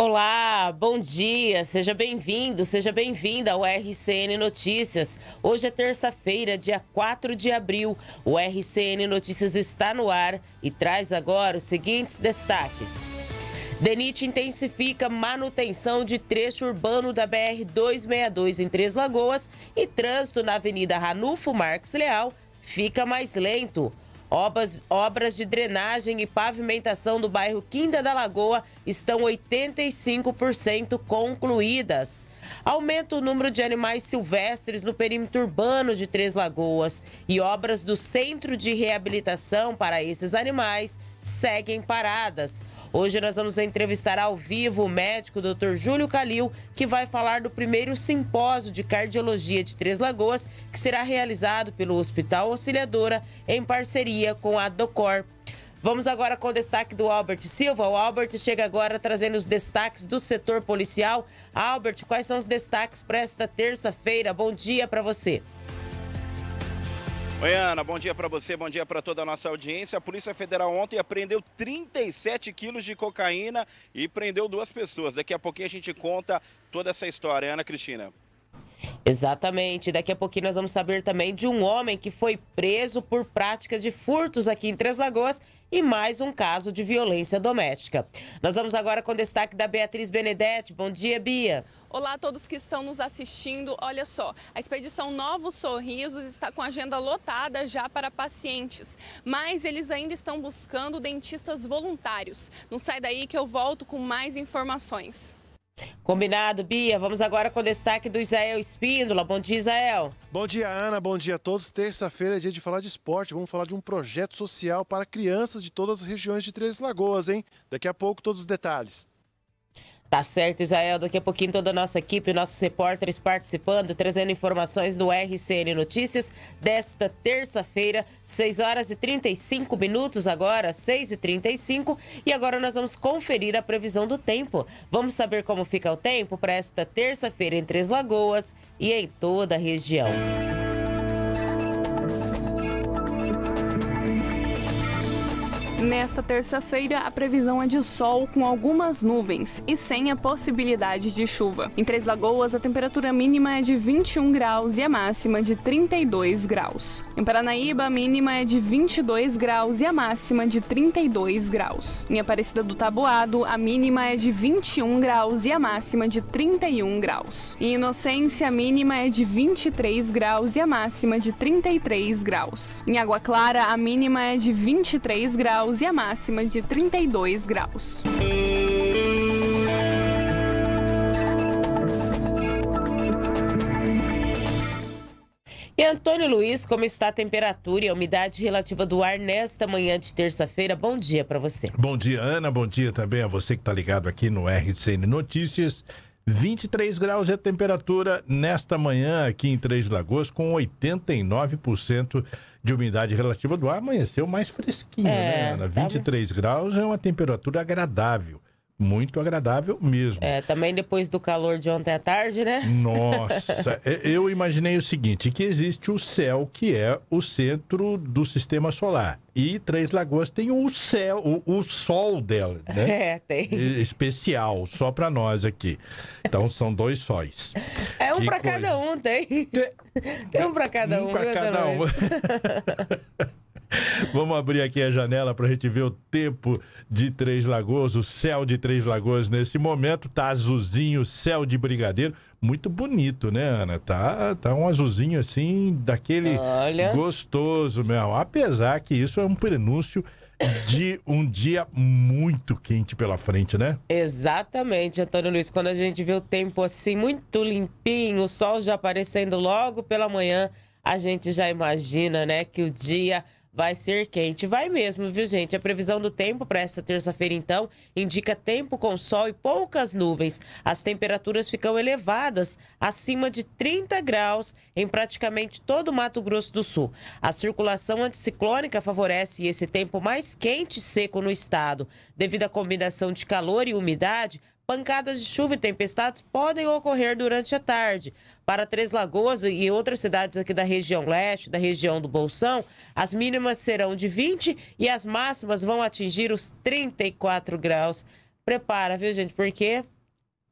Olá, bom dia, seja bem-vindo, seja bem-vinda ao RCN Notícias. Hoje é terça-feira, dia 4 de abril. O RCN Notícias está no ar e traz agora os seguintes destaques. DENIT intensifica manutenção de trecho urbano da BR-262 em Três Lagoas e trânsito na Avenida Ranulfo Marques Leal fica mais lento. Obras, obras de drenagem e pavimentação do bairro Quinta da Lagoa estão 85% concluídas. Aumenta o número de animais silvestres no perímetro urbano de Três Lagoas e obras do Centro de Reabilitação para esses animais seguem paradas. Hoje nós vamos entrevistar ao vivo o médico Dr. Júlio Calil, que vai falar do primeiro simpósio de cardiologia de Três Lagoas, que será realizado pelo Hospital Auxiliadora em parceria com a Docor. Vamos agora com o destaque do Albert Silva. O Albert chega agora trazendo os destaques do setor policial. Albert, quais são os destaques para esta terça-feira? Bom dia para você. Oi, Ana, bom dia para você, bom dia para toda a nossa audiência. A Polícia Federal ontem apreendeu 37 quilos de cocaína e prendeu duas pessoas. Daqui a pouquinho a gente conta toda essa história. Ana Cristina. Exatamente. Daqui a pouquinho nós vamos saber também de um homem que foi preso por prática de furtos aqui em Três Lagoas e mais um caso de violência doméstica. Nós vamos agora com destaque da Beatriz Benedetti. Bom dia, Bia. Olá a todos que estão nos assistindo. Olha só, a expedição Novos Sorrisos está com agenda lotada já para pacientes, mas eles ainda estão buscando dentistas voluntários. Não sai daí que eu volto com mais informações. Combinado, Bia. Vamos agora com o destaque do Isael Espíndola. Bom dia, Isael. Bom dia, Ana. Bom dia a todos. Terça-feira é dia de falar de esporte. Vamos falar de um projeto social para crianças de todas as regiões de Três Lagoas, hein? Daqui a pouco, todos os detalhes. Tá certo, Israel. Daqui a pouquinho toda a nossa equipe, nossos repórteres participando, trazendo informações do RCN Notícias desta terça-feira, 6 horas e 35 minutos agora, 6 e 35 E agora nós vamos conferir a previsão do tempo. Vamos saber como fica o tempo para esta terça-feira em Três Lagoas e em toda a região. Nesta terça-feira, a previsão é de sol com algumas nuvens e sem a possibilidade de chuva. Em Três Lagoas, a temperatura mínima é de 21 graus e a máxima de 32 graus. Em Paranaíba, a mínima é de 22 graus e a máxima de 32 graus. Em Aparecida do Taboado, a mínima é de 21 graus e a máxima de 31 graus. Em Inocência, a mínima é de 23 graus e a máxima de 33 graus. Em Água Clara, a mínima é de 23 graus graus e a máxima de 32 graus. E Antônio Luiz, como está a temperatura e a umidade relativa do ar nesta manhã de terça-feira? Bom dia para você. Bom dia, Ana. Bom dia também a você que está ligado aqui no RCN Notícias. 23 graus é a temperatura nesta manhã aqui em Três Lagoas, com 89% de umidade relativa do ar amanheceu mais fresquinho, é, né, Ana? 23 graus é uma temperatura agradável muito agradável mesmo. É, também depois do calor de ontem à tarde, né? Nossa, é, eu imaginei o seguinte, que existe o céu, que é o centro do sistema solar. E Três Lagoas tem o céu, o, o sol dela, né? É, tem. Especial, só para nós aqui. Então são dois sóis. É um para cada um, tem. É, tem um para cada um. Um para cada um. Vamos abrir aqui a janela para a gente ver o tempo de Três Lagoas, o céu de Três Lagoas nesse momento. Tá azulzinho, céu de brigadeiro. Muito bonito, né, Ana? Tá, tá um azulzinho assim, daquele Olha. gostoso, meu. Apesar que isso é um prenúncio de um dia muito quente pela frente, né? Exatamente, Antônio Luiz. Quando a gente vê o tempo assim, muito limpinho, o sol já aparecendo logo pela manhã, a gente já imagina, né, que o dia Vai ser quente, vai mesmo, viu, gente? A previsão do tempo para esta terça-feira, então, indica tempo com sol e poucas nuvens. As temperaturas ficam elevadas, acima de 30 graus, em praticamente todo o Mato Grosso do Sul. A circulação anticiclônica favorece esse tempo mais quente e seco no estado. Devido à combinação de calor e umidade, Pancadas de chuva e tempestades podem ocorrer durante a tarde. Para Três Lagoas e outras cidades aqui da região leste, da região do Bolsão, as mínimas serão de 20 e as máximas vão atingir os 34 graus. Prepara, viu, gente, porque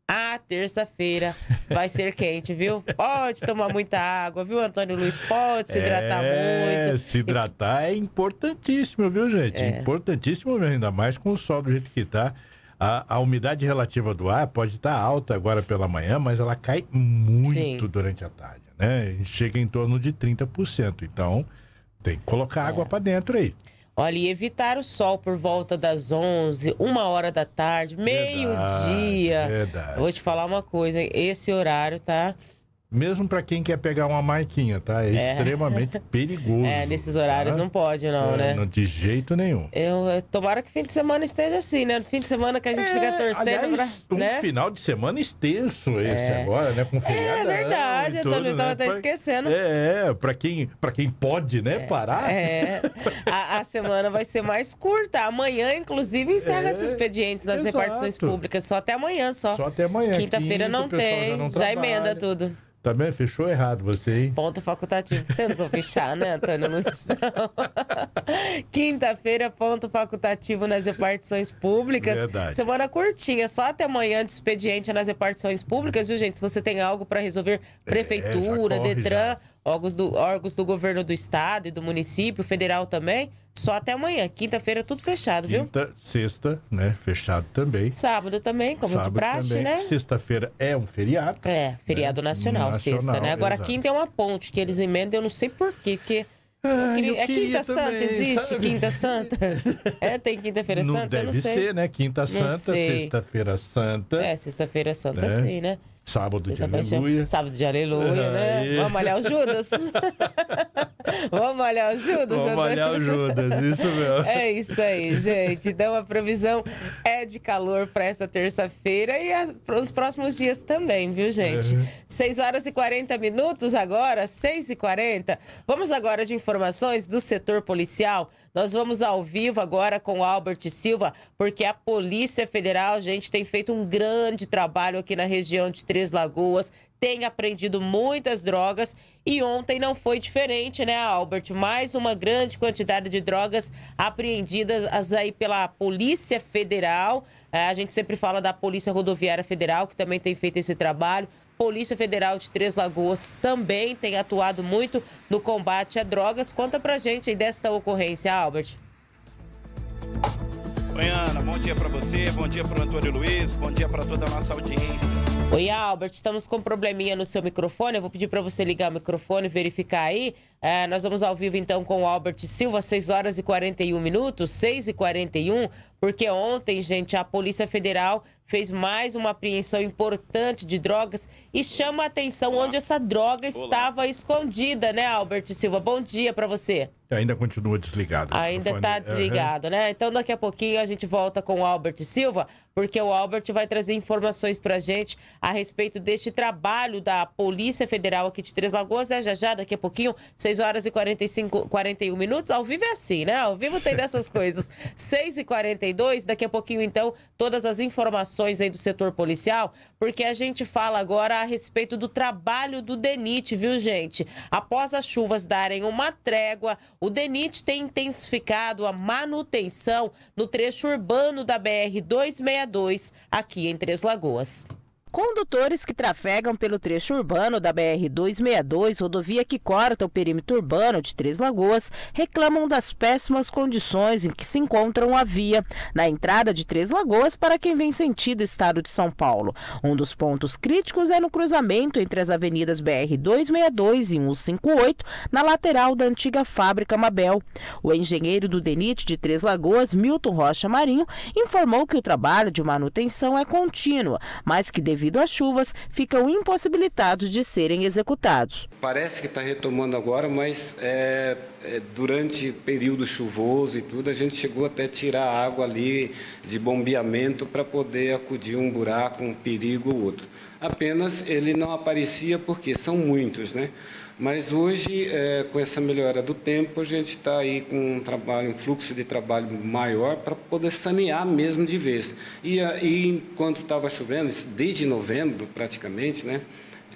a terça-feira vai ser quente, viu? Pode tomar muita água, viu, Antônio Luiz? Pode se hidratar é, muito. Se hidratar é importantíssimo, viu, gente? É. Importantíssimo, ainda mais com o sol do jeito que está. A, a, umidade relativa do ar pode estar tá alta agora pela manhã, mas ela cai muito Sim. durante a tarde, né? chega em torno de 30%. Então, tem que colocar água é. para dentro aí. Olha, e evitar o sol por volta das 11, uma hora da tarde, meio-dia. Vou te falar uma coisa, esse horário tá mesmo para quem quer pegar uma marquinha, tá? É, é. extremamente perigoso. É, nesses horários tá? não pode, não, é, né? Não, de jeito nenhum. Eu, eu, tomara que fim de semana esteja assim, né? No fim de semana que a gente é, fica torcendo aliás, pra, né? Um final de semana extenso esse é. agora, né? Com feriado. É verdade, Antônio, eu tava né? até pra, esquecendo. É, é para quem, pra quem pode, né, parar. É. a, a, semana vai ser mais curta. Amanhã, inclusive, encerra esses expedientes das exato. repartições públicas. Só até amanhã, só. Só até amanhã. Quinta-feira Quinta, não tem. Já, não já emenda tudo. Também tá fechou errado você, hein? Ponto facultativo. Você não soube fechar, né, Antônio Luiz? Quinta-feira, ponto facultativo nas repartições públicas. Verdade. Semana curtinha, só até amanhã de expediente nas repartições públicas, viu, gente? Se você tem algo para resolver, é, prefeitura, é, corre, Detran. Já órgãos do, órgãos do governo do estado e do município, federal também, só até amanhã. Quinta-feira tudo fechado, viu? Quinta, sexta, né? Fechado também. Sábado também, como Sábado de praxe, também. né? Sexta-feira é um feriado. É, né? feriado né? nacional, nacional, sexta, né? Agora exato. quinta é uma ponte que eles emendam, eu não sei porquê, porque... Ah, é Quinta também, Santa, existe sabe? Quinta Santa? É, tem Quinta-feira Santa? Deve não sei. ser, né? Quinta Santa, Sexta-feira Santa. É, Sexta-feira Santa, né? sim, né? Sábado de aleluia. Sábado de aleluia, né? Vamos malhar o Judas. Vamos malhar o Judas. Vamos malhar o Judas, isso mesmo. É isso aí, gente. Então a provisão é de calor para essa terça-feira e para os próximos dias também, viu, gente? Uhum. 6 horas e 40 minutos agora, 6 e 40. Vamos agora de informações do setor policial. Nós vamos ao vivo agora com o Albert Silva, porque a Polícia Federal, gente, tem feito um grande trabalho aqui na região de Três Lagoas, tem apreendido muitas drogas e ontem não foi diferente, né, Albert? Mais uma grande quantidade de drogas apreendidas aí pela Polícia Federal. É, a gente sempre fala da Polícia Rodoviária Federal, que também tem feito esse trabalho. Polícia Federal de Três Lagoas também tem atuado muito no combate a drogas. Conta pra gente aí desta ocorrência, Albert. Oi, Ana. Bom dia para você, bom dia para o Antônio Luiz, bom dia para toda a nossa audiência. Oi, Albert, estamos com um probleminha no seu microfone. Eu vou pedir para você ligar o microfone, e verificar aí. É, nós vamos ao vivo então com o Albert Silva, 6 horas e 41 minutos, 6 e 41, porque ontem, gente, a Polícia Federal fez mais uma apreensão importante de drogas e chama a atenção Olá. onde essa droga Olá. estava escondida, né, Albert Silva? Bom dia para você. Ainda continua desligado. Ainda está desligado, uhum. né? Então daqui a pouquinho a gente volta com o Albert Silva porque o Albert vai trazer informações para a gente a respeito deste trabalho da Polícia Federal aqui de Três Lagoas, né? Já já, daqui a pouquinho, 6 horas e 45, 41 minutos. Ao vivo é assim, né? Ao vivo tem dessas coisas. 6 e 42, daqui a pouquinho, então, todas as informações aí do setor policial, porque a gente fala agora a respeito do trabalho do DENIT, viu, gente? Após as chuvas darem uma trégua, o DENIT tem intensificado a manutenção no trecho urbano da BR 262 2 aqui em Três Lagoas. Condutores que trafegam pelo trecho urbano da BR-262, rodovia que corta o perímetro urbano de Três Lagoas, reclamam das péssimas condições em que se encontram a via na entrada de Três Lagoas para quem vem sentido estado de São Paulo. Um dos pontos críticos é no cruzamento entre as avenidas BR-262 e 158, na lateral da antiga fábrica Mabel. O engenheiro do DENIT de Três Lagoas, Milton Rocha Marinho, informou que o trabalho de manutenção é contínuo, mas que deve devido às chuvas, ficam impossibilitados de serem executados. Parece que está retomando agora, mas é, é, durante período chuvoso e tudo, a gente chegou até tirar água ali de bombeamento para poder acudir um buraco, um perigo ou outro. Apenas ele não aparecia porque são muitos, né? Mas hoje, é, com essa melhora do tempo, a gente está aí com um, trabalho, um fluxo de trabalho maior para poder sanear mesmo de vez. E, e enquanto estava chovendo, desde novembro praticamente, né?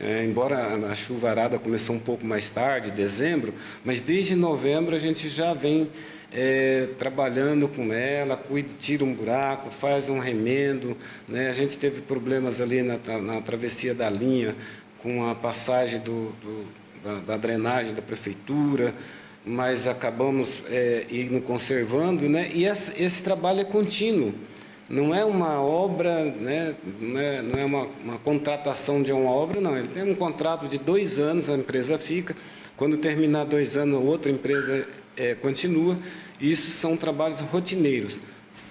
É, embora a chuvarada começou um pouco mais tarde, dezembro, mas desde novembro a gente já vem é, trabalhando com ela, cuida, tira um buraco, faz um remendo. Né? A gente teve problemas ali na, na travessia da linha com a passagem do, do da, da drenagem da prefeitura, mas acabamos é, indo conservando, né? E esse, esse, trabalho é contínuo. Não é uma obra, né? não é, não é uma, uma, contratação de uma obra, não. Ele tem um contrato de dois anos, a empresa fica. Quando terminar dois anos, outra empresa é, continua. Isso são trabalhos rotineiros.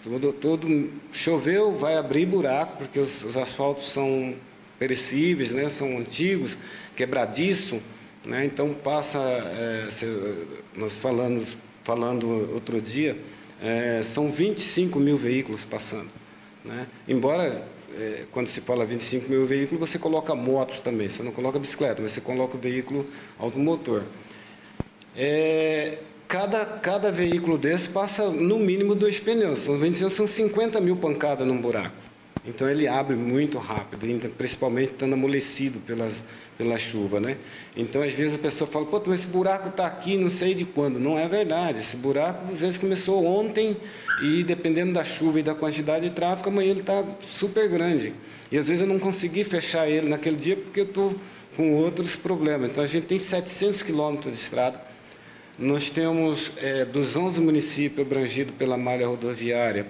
Todo, todo choveu, vai abrir buraco, porque os, os asfaltos são perecíveis, né? são antigos, quebradiço. Né? Então, passa, é, se, nós falamos, falando outro dia, é, são 25 mil veículos passando. Né? Embora, é, quando se fala 25 mil veículos, você coloca motos também, você não coloca bicicleta, mas você coloca o veículo automotor. É, cada, cada veículo desse passa no mínimo dois pneus, são, 25, são 50 mil pancadas num buraco. Então ele abre muito rápido, principalmente estando amolecido pelas, pela chuva, né? Então às vezes a pessoa fala, pô, mas esse buraco está aqui não sei de quando. Não é verdade, esse buraco às vezes começou ontem e dependendo da chuva e da quantidade de tráfego, amanhã ele está super grande. E às vezes eu não consegui fechar ele naquele dia porque eu estou com outros problemas. Então a gente tem 700 quilômetros de estrada. Nós temos é, dos 11 municípios abrangidos pela malha rodoviária,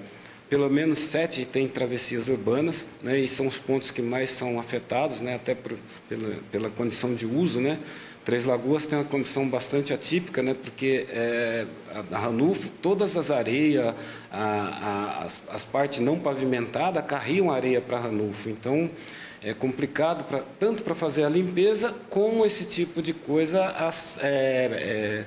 pelo menos sete têm travessias urbanas, né, e são os pontos que mais são afetados, né, até por, pela, pela condição de uso. Né. Três Lagoas tem uma condição bastante atípica, né, porque é, a Ranulfo, todas as areias, as, as partes não pavimentadas carriam areia para Ranulfo. Então, é complicado pra, tanto para fazer a limpeza como esse tipo de coisa as, é, é,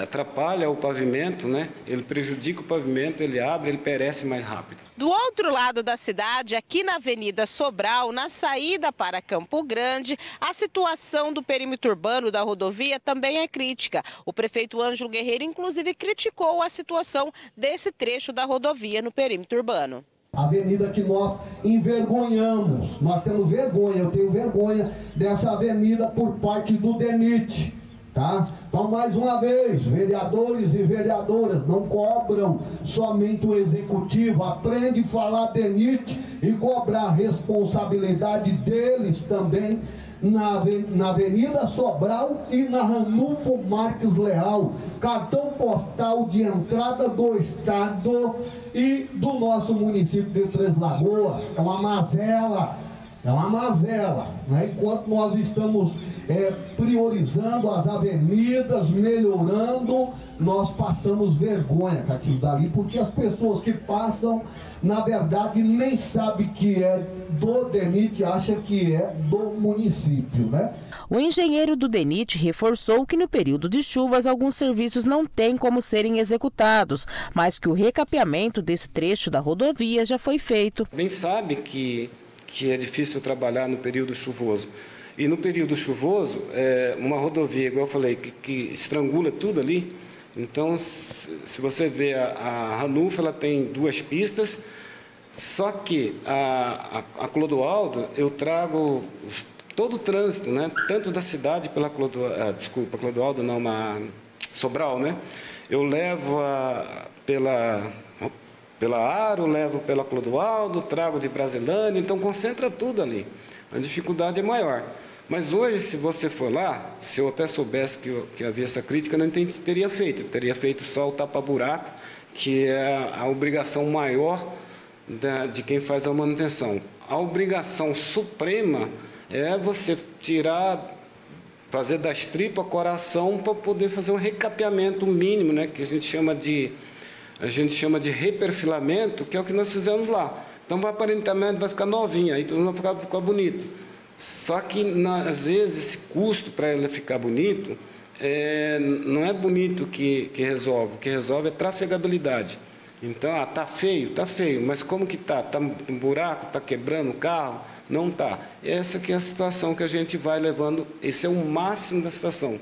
atrapalha o pavimento, né? ele prejudica o pavimento, ele abre, ele perece mais rápido. Do outro lado da cidade, aqui na Avenida Sobral, na saída para Campo Grande, a situação do perímetro urbano da rodovia também é crítica. O prefeito Ângelo Guerreiro, inclusive, criticou a situação desse trecho da rodovia no perímetro urbano. avenida que nós envergonhamos, nós temos vergonha, eu tenho vergonha dessa avenida por parte do DENIT Tá? Então, mais uma vez, vereadores e vereadoras não cobram somente o executivo, aprende a falar DENIT e cobrar a responsabilidade deles também na, na Avenida Sobral e na Ranulfo Marques Leal, cartão postal de entrada do Estado e do nosso município de Três Lagoas. É uma mazela, é uma mazela. Né? Enquanto nós estamos é, priorizando as avenidas, melhorando, nós passamos vergonha com aquilo dali, porque as pessoas que passam, na verdade, nem sabem que é do DENIT, acha que é do município, né? O engenheiro do DENIT reforçou que no período de chuvas alguns serviços não têm como serem executados, mas que o recapeamento desse trecho da rodovia já foi feito. Bem sabe que, que é difícil trabalhar no período chuvoso. E no período chuvoso, é, uma rodovia, igual eu falei, que, que estrangula tudo ali. Então, se você vê a, a Ranulfo, ela tem duas pistas, só que a, a, a Clodoaldo, eu trago todo o trânsito, né? tanto da cidade pela Clodoaldo, ah, desculpa, Clodoaldo não, uma Sobral, né? Eu levo a, pela, pela Aro, levo pela Clodoaldo, trago de Brasilândia, então concentra tudo ali. A dificuldade é maior. Mas hoje, se você for lá, se eu até soubesse que, que havia essa crítica, não teria feito. teria feito só o tapa-buraco, que é a obrigação maior da, de quem faz a manutenção. A obrigação suprema é você tirar, fazer das tripas coração para poder fazer um recapeamento mínimo, né, que a gente chama de a gente chama de reperfilamento, que é o que nós fizemos lá. Então, aparentemente vai ficar novinha, aí tudo vai ficar, ficar bonito. Só que, na, às vezes, esse custo para ela ficar bonito, é, não é bonito que, que resolve. O que resolve é trafegabilidade. Então, ah, tá feio, tá feio, mas como que tá? Tá um buraco, tá quebrando o carro? Não tá. Essa que é a situação que a gente vai levando, esse é o máximo da situação.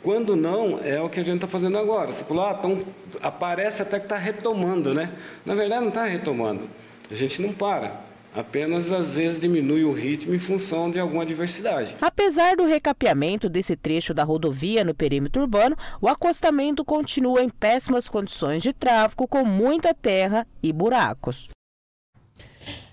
Quando não, é o que a gente está fazendo agora. Você falou, ah, tão, aparece até que está retomando, né? Na verdade, não está retomando. A gente não para apenas às vezes diminui o ritmo em função de alguma adversidade. Apesar do recapeamento desse trecho da rodovia no perímetro urbano, o acostamento continua em péssimas condições de tráfego, com muita terra e buracos.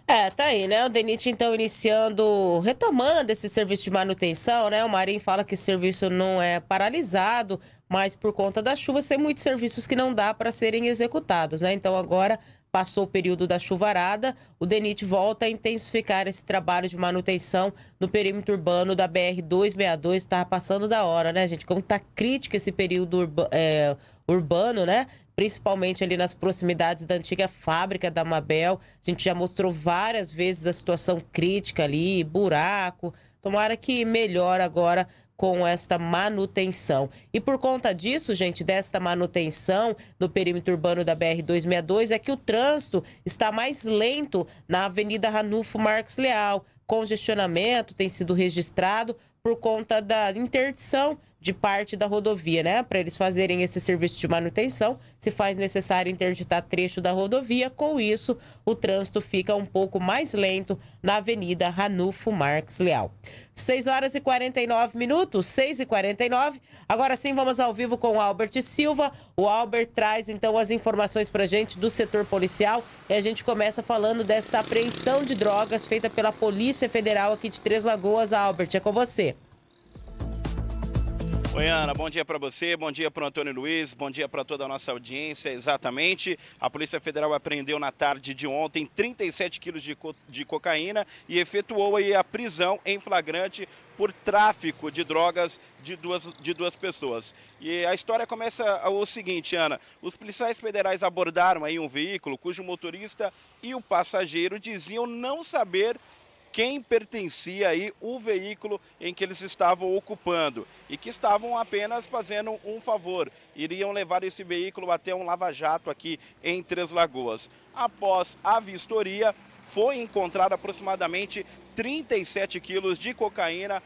É, tá aí, né? O DENIT, então, iniciando, retomando esse serviço de manutenção, né? O Marim fala que esse serviço não é paralisado, mas por conta da chuva, tem muitos serviços que não dá para serem executados, né? Então, agora passou o período da chuvarada, o DENIT volta a intensificar esse trabalho de manutenção no perímetro urbano da BR-262. Estava tá passando da hora, né, gente? Como está crítico esse período urba, é, urbano, né? Principalmente ali nas proximidades da antiga fábrica da Mabel. A gente já mostrou várias vezes a situação crítica ali, buraco. Tomara que melhore agora com esta manutenção. E por conta disso, gente, desta manutenção no perímetro urbano da BR-262, é que o trânsito está mais lento na Avenida Ranulfo Marques Leal. Congestionamento tem sido registrado por conta da interdição de parte da rodovia, né? Para eles fazerem esse serviço de manutenção, se faz necessário interditar trecho da rodovia. Com isso, o trânsito fica um pouco mais lento na Avenida Ranulfo Marques Leal. 6 horas e 49 minutos, 6 e 49. Agora sim, vamos ao vivo com o Albert Silva. O Albert traz então as informações para a gente do setor policial e a gente começa falando desta apreensão de drogas feita pela Polícia Federal aqui de Três Lagoas. Albert, é com você. Oi, Ana, bom dia para você, bom dia para o Antônio Luiz, bom dia para toda a nossa audiência. Exatamente, a Polícia Federal apreendeu na tarde de ontem 37 quilos de, co de cocaína e efetuou aí a prisão em flagrante por tráfico de drogas de duas, de duas pessoas. E a história começa o seguinte, Ana. Os policiais federais abordaram aí um veículo cujo motorista e o passageiro diziam não saber quem pertencia aí o veículo em que eles estavam ocupando e que estavam apenas fazendo um favor, iriam levar esse veículo até um lava-jato aqui em Três Lagoas. Após a vistoria, foi encontrado aproximadamente 37 quilos de cocaína.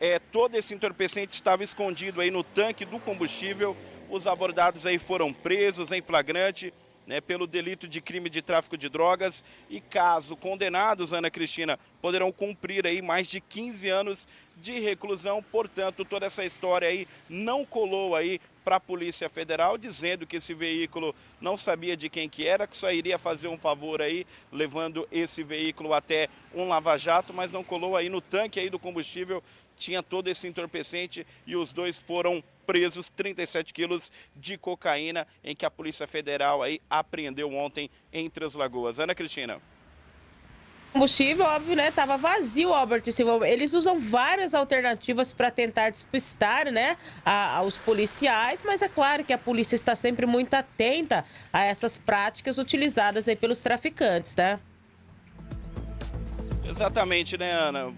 É, todo esse entorpecente estava escondido aí no tanque do combustível. Os abordados aí foram presos em flagrante né, pelo delito de crime de tráfico de drogas e caso condenados, Ana Cristina, poderão cumprir aí mais de 15 anos de reclusão. Portanto, toda essa história aí não colou aí para a Polícia Federal, dizendo que esse veículo não sabia de quem que era, que só iria fazer um favor aí, levando esse veículo até um lava-jato, mas não colou aí no tanque aí do combustível, tinha todo esse entorpecente e os dois foram presos 37 quilos de cocaína em que a Polícia Federal aí apreendeu ontem em Três Lagoas. Ana Cristina combustível, óbvio, né? Tava vazio, Albert Silva. Eles usam várias alternativas para tentar despistar, né, a, aos policiais, mas é claro que a polícia está sempre muito atenta a essas práticas utilizadas aí pelos traficantes, né? Exatamente, né, Ana?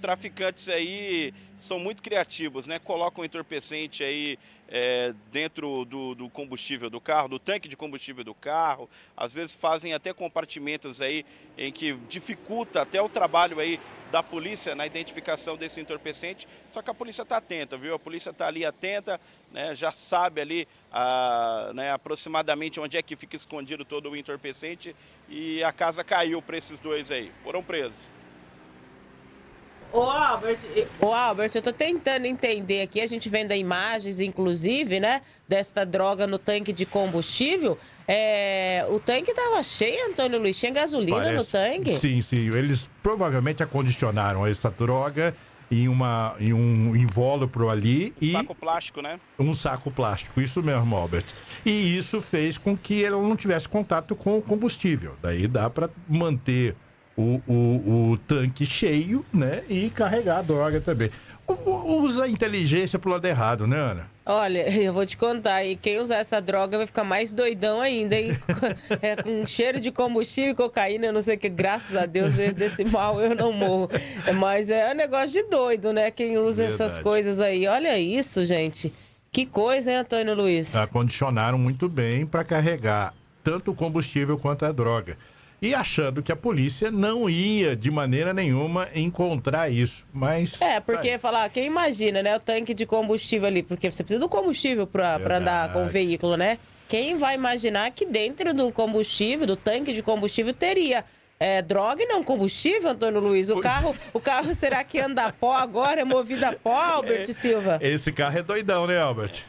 traficantes aí são muito criativos, né? Colocam entorpecente aí é, dentro do, do, combustível do carro, do tanque de combustível do carro. Às vezes fazem até compartimentos aí em que dificulta até o trabalho aí da polícia na identificação desse entorpecente. Só que a polícia está atenta, viu? A polícia está ali atenta, né? Já sabe ali a, né, aproximadamente onde é que fica escondido todo o entorpecente e a casa caiu para esses dois aí. Foram presos. Ô Albert, ô Albert, eu tô tentando entender aqui, a gente vendo imagens, inclusive, né, desta droga no tanque de combustível. É, o tanque tava cheio, Antônio Luiz, tinha gasolina Parece... no tanque? Sim, sim, eles provavelmente acondicionaram essa droga em, uma, em um invólucro ali. Um e saco plástico, né? Um saco plástico, isso mesmo, Albert. E isso fez com que ela não tivesse contato com o combustível. Daí dá para manter o, o, o tanque cheio, né? E carregar a droga também. Usa a inteligência pro lado errado, né, Ana? Olha, eu vou te contar, e quem usar essa droga vai ficar mais doidão ainda, hein? é, com cheiro de combustível, e cocaína, eu não sei o que, graças a Deus, desse mal eu não morro. É, mas é um negócio de doido, né? Quem usa Verdade. essas coisas aí. Olha isso, gente. Que coisa, hein, Antônio Luiz? Acondicionaram muito bem para carregar tanto o combustível quanto a droga e achando que a polícia não ia de maneira nenhuma encontrar isso. Mas. É, porque tá falar, quem imagina, né? O tanque de combustível ali, porque você precisa do combustível para andar com o veículo, né? Quem vai imaginar que dentro do combustível, do tanque de combustível, teria é, droga e não combustível, Antônio Luiz. O carro, o carro será que anda a pó agora? É movido a pó, Albert é, Silva? Esse carro é doidão, né, Albert?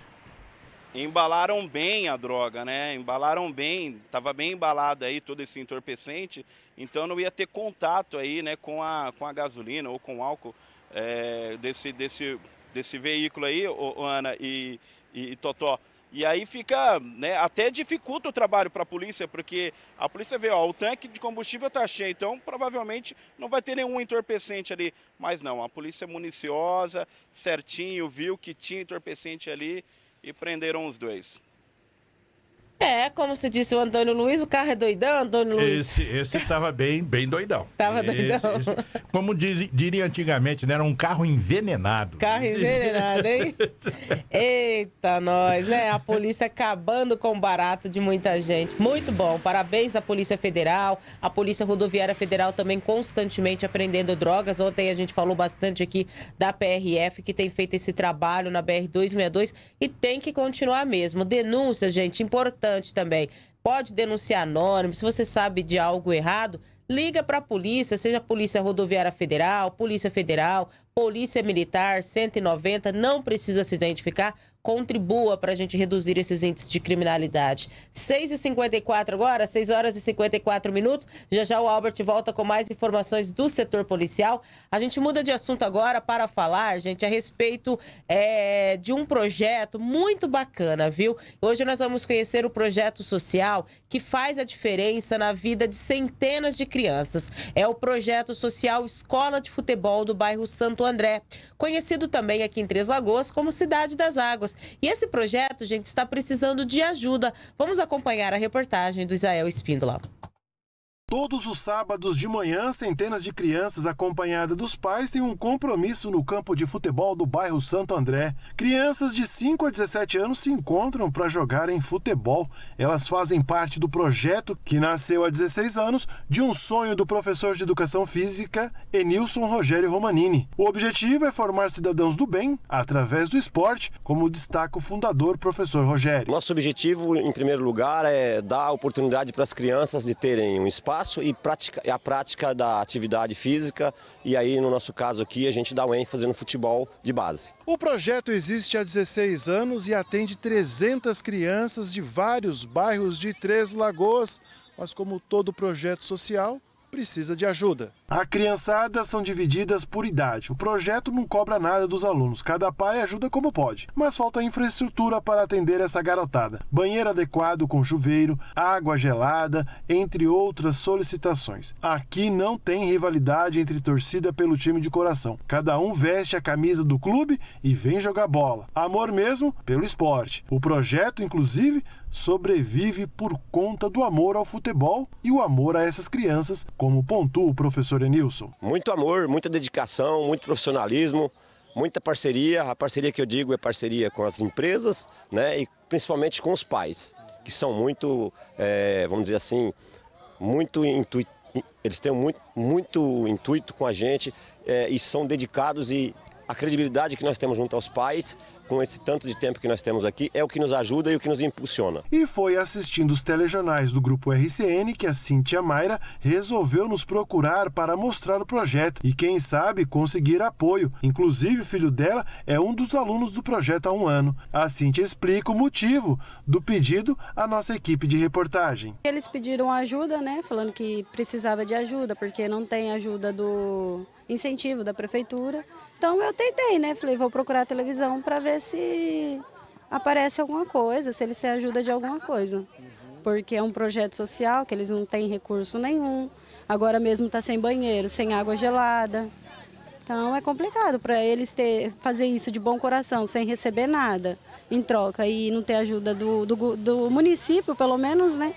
embalaram bem a droga, né? Embalaram bem, estava bem embalado aí todo esse entorpecente, então não ia ter contato aí, né, com a, com a gasolina ou com o álcool é, desse, desse, desse veículo aí, ô, Ana e, e, e Totó. E aí fica, né, até dificulta o trabalho para a polícia, porque a polícia vê, ó, o tanque de combustível está cheio, então provavelmente não vai ter nenhum entorpecente ali. Mas não, a polícia é municiosa, certinho, viu que tinha entorpecente ali e prenderam os dois. É, como se disse o Antônio Luiz, o carro é doidão, Antônio Luiz. Esse, esse tava bem, bem doidão. Tava doidão. Esse, como diz, diria antigamente, né? Era um carro envenenado. Carro envenenado, hein? Eita, nós, né? A polícia acabando com o barato de muita gente. Muito bom. Parabéns à Polícia Federal, a Polícia Rodoviária Federal também constantemente aprendendo drogas. Ontem a gente falou bastante aqui da PRF, que tem feito esse trabalho na BR-262 e tem que continuar mesmo. Denúncia, gente, importante importante também. Pode denunciar anônimo. Se você sabe de algo errado, liga para a polícia, seja a Polícia Rodoviária Federal, Polícia Federal, Polícia Militar 190, não precisa se identificar, contribua para a gente reduzir esses índices de criminalidade. 6h54 agora, 6 horas e 54 minutos. Já já o Albert volta com mais informações do setor policial. A gente muda de assunto agora para falar, gente, a respeito é, de um projeto muito bacana, viu? Hoje nós vamos conhecer o projeto social que faz a diferença na vida de centenas de crianças. É o projeto social Escola de Futebol do bairro Santo Santo André, conhecido também aqui em Três Lagoas como Cidade das Águas. E esse projeto, gente, está precisando de ajuda. Vamos acompanhar a reportagem do Israel Espíndola. Todos os sábados de manhã, centenas de crianças acompanhadas dos pais têm um compromisso no campo de futebol do bairro Santo André. Crianças de 5 a 17 anos se encontram para jogarem futebol. Elas fazem parte do projeto que nasceu há 16 anos de um sonho do professor de educação física Enilson Rogério Romanini. O objetivo é formar cidadãos do bem através do esporte, como destaca o fundador professor Rogério. Nosso objetivo, em primeiro lugar, é dar oportunidade para as crianças de terem um espaço espaço e a prática da atividade física. E aí, no nosso caso aqui, a gente dá um ênfase no futebol de base. O projeto existe há 16 anos e atende 300 crianças de vários bairros de Três Lagoas. Mas como todo projeto social, precisa de ajuda. A criançada são divididas por idade. O projeto não cobra nada dos alunos. Cada pai ajuda como pode, mas falta infraestrutura para atender essa garotada. Banheiro adequado com chuveiro, água gelada, entre outras solicitações. Aqui não tem rivalidade entre torcida pelo time de coração. Cada um veste a camisa do clube e vem jogar bola. Amor mesmo pelo esporte. O projeto, inclusive, sobrevive por conta do amor ao futebol e o amor a essas crianças, como pontua o professor Enilson. Muito amor, muita dedicação, muito profissionalismo, muita parceria. A parceria que eu digo é parceria com as empresas né, e principalmente com os pais, que são muito, é, vamos dizer assim, muito intuitivos. Eles têm muito, muito intuito com a gente é, e são dedicados e a credibilidade que nós temos junto aos pais com esse tanto de tempo que nós temos aqui, é o que nos ajuda e o que nos impulsiona. E foi assistindo os telejornais do Grupo RCN que a Cintia Mayra resolveu nos procurar para mostrar o projeto e, quem sabe, conseguir apoio. Inclusive, o filho dela é um dos alunos do projeto há um ano. A Cintia explica o motivo do pedido à nossa equipe de reportagem. Eles pediram ajuda, né? Falando que precisava de ajuda, porque não tem ajuda do incentivo da prefeitura. Então eu tentei, né? Falei, vou procurar a televisão para ver se aparece alguma coisa, se eles têm ajuda de alguma coisa. Porque é um projeto social que eles não têm recurso nenhum. Agora mesmo está sem banheiro, sem água gelada. Então é complicado para eles ter, fazer isso de bom coração, sem receber nada em troca e não ter ajuda do, do, do município, pelo menos, né?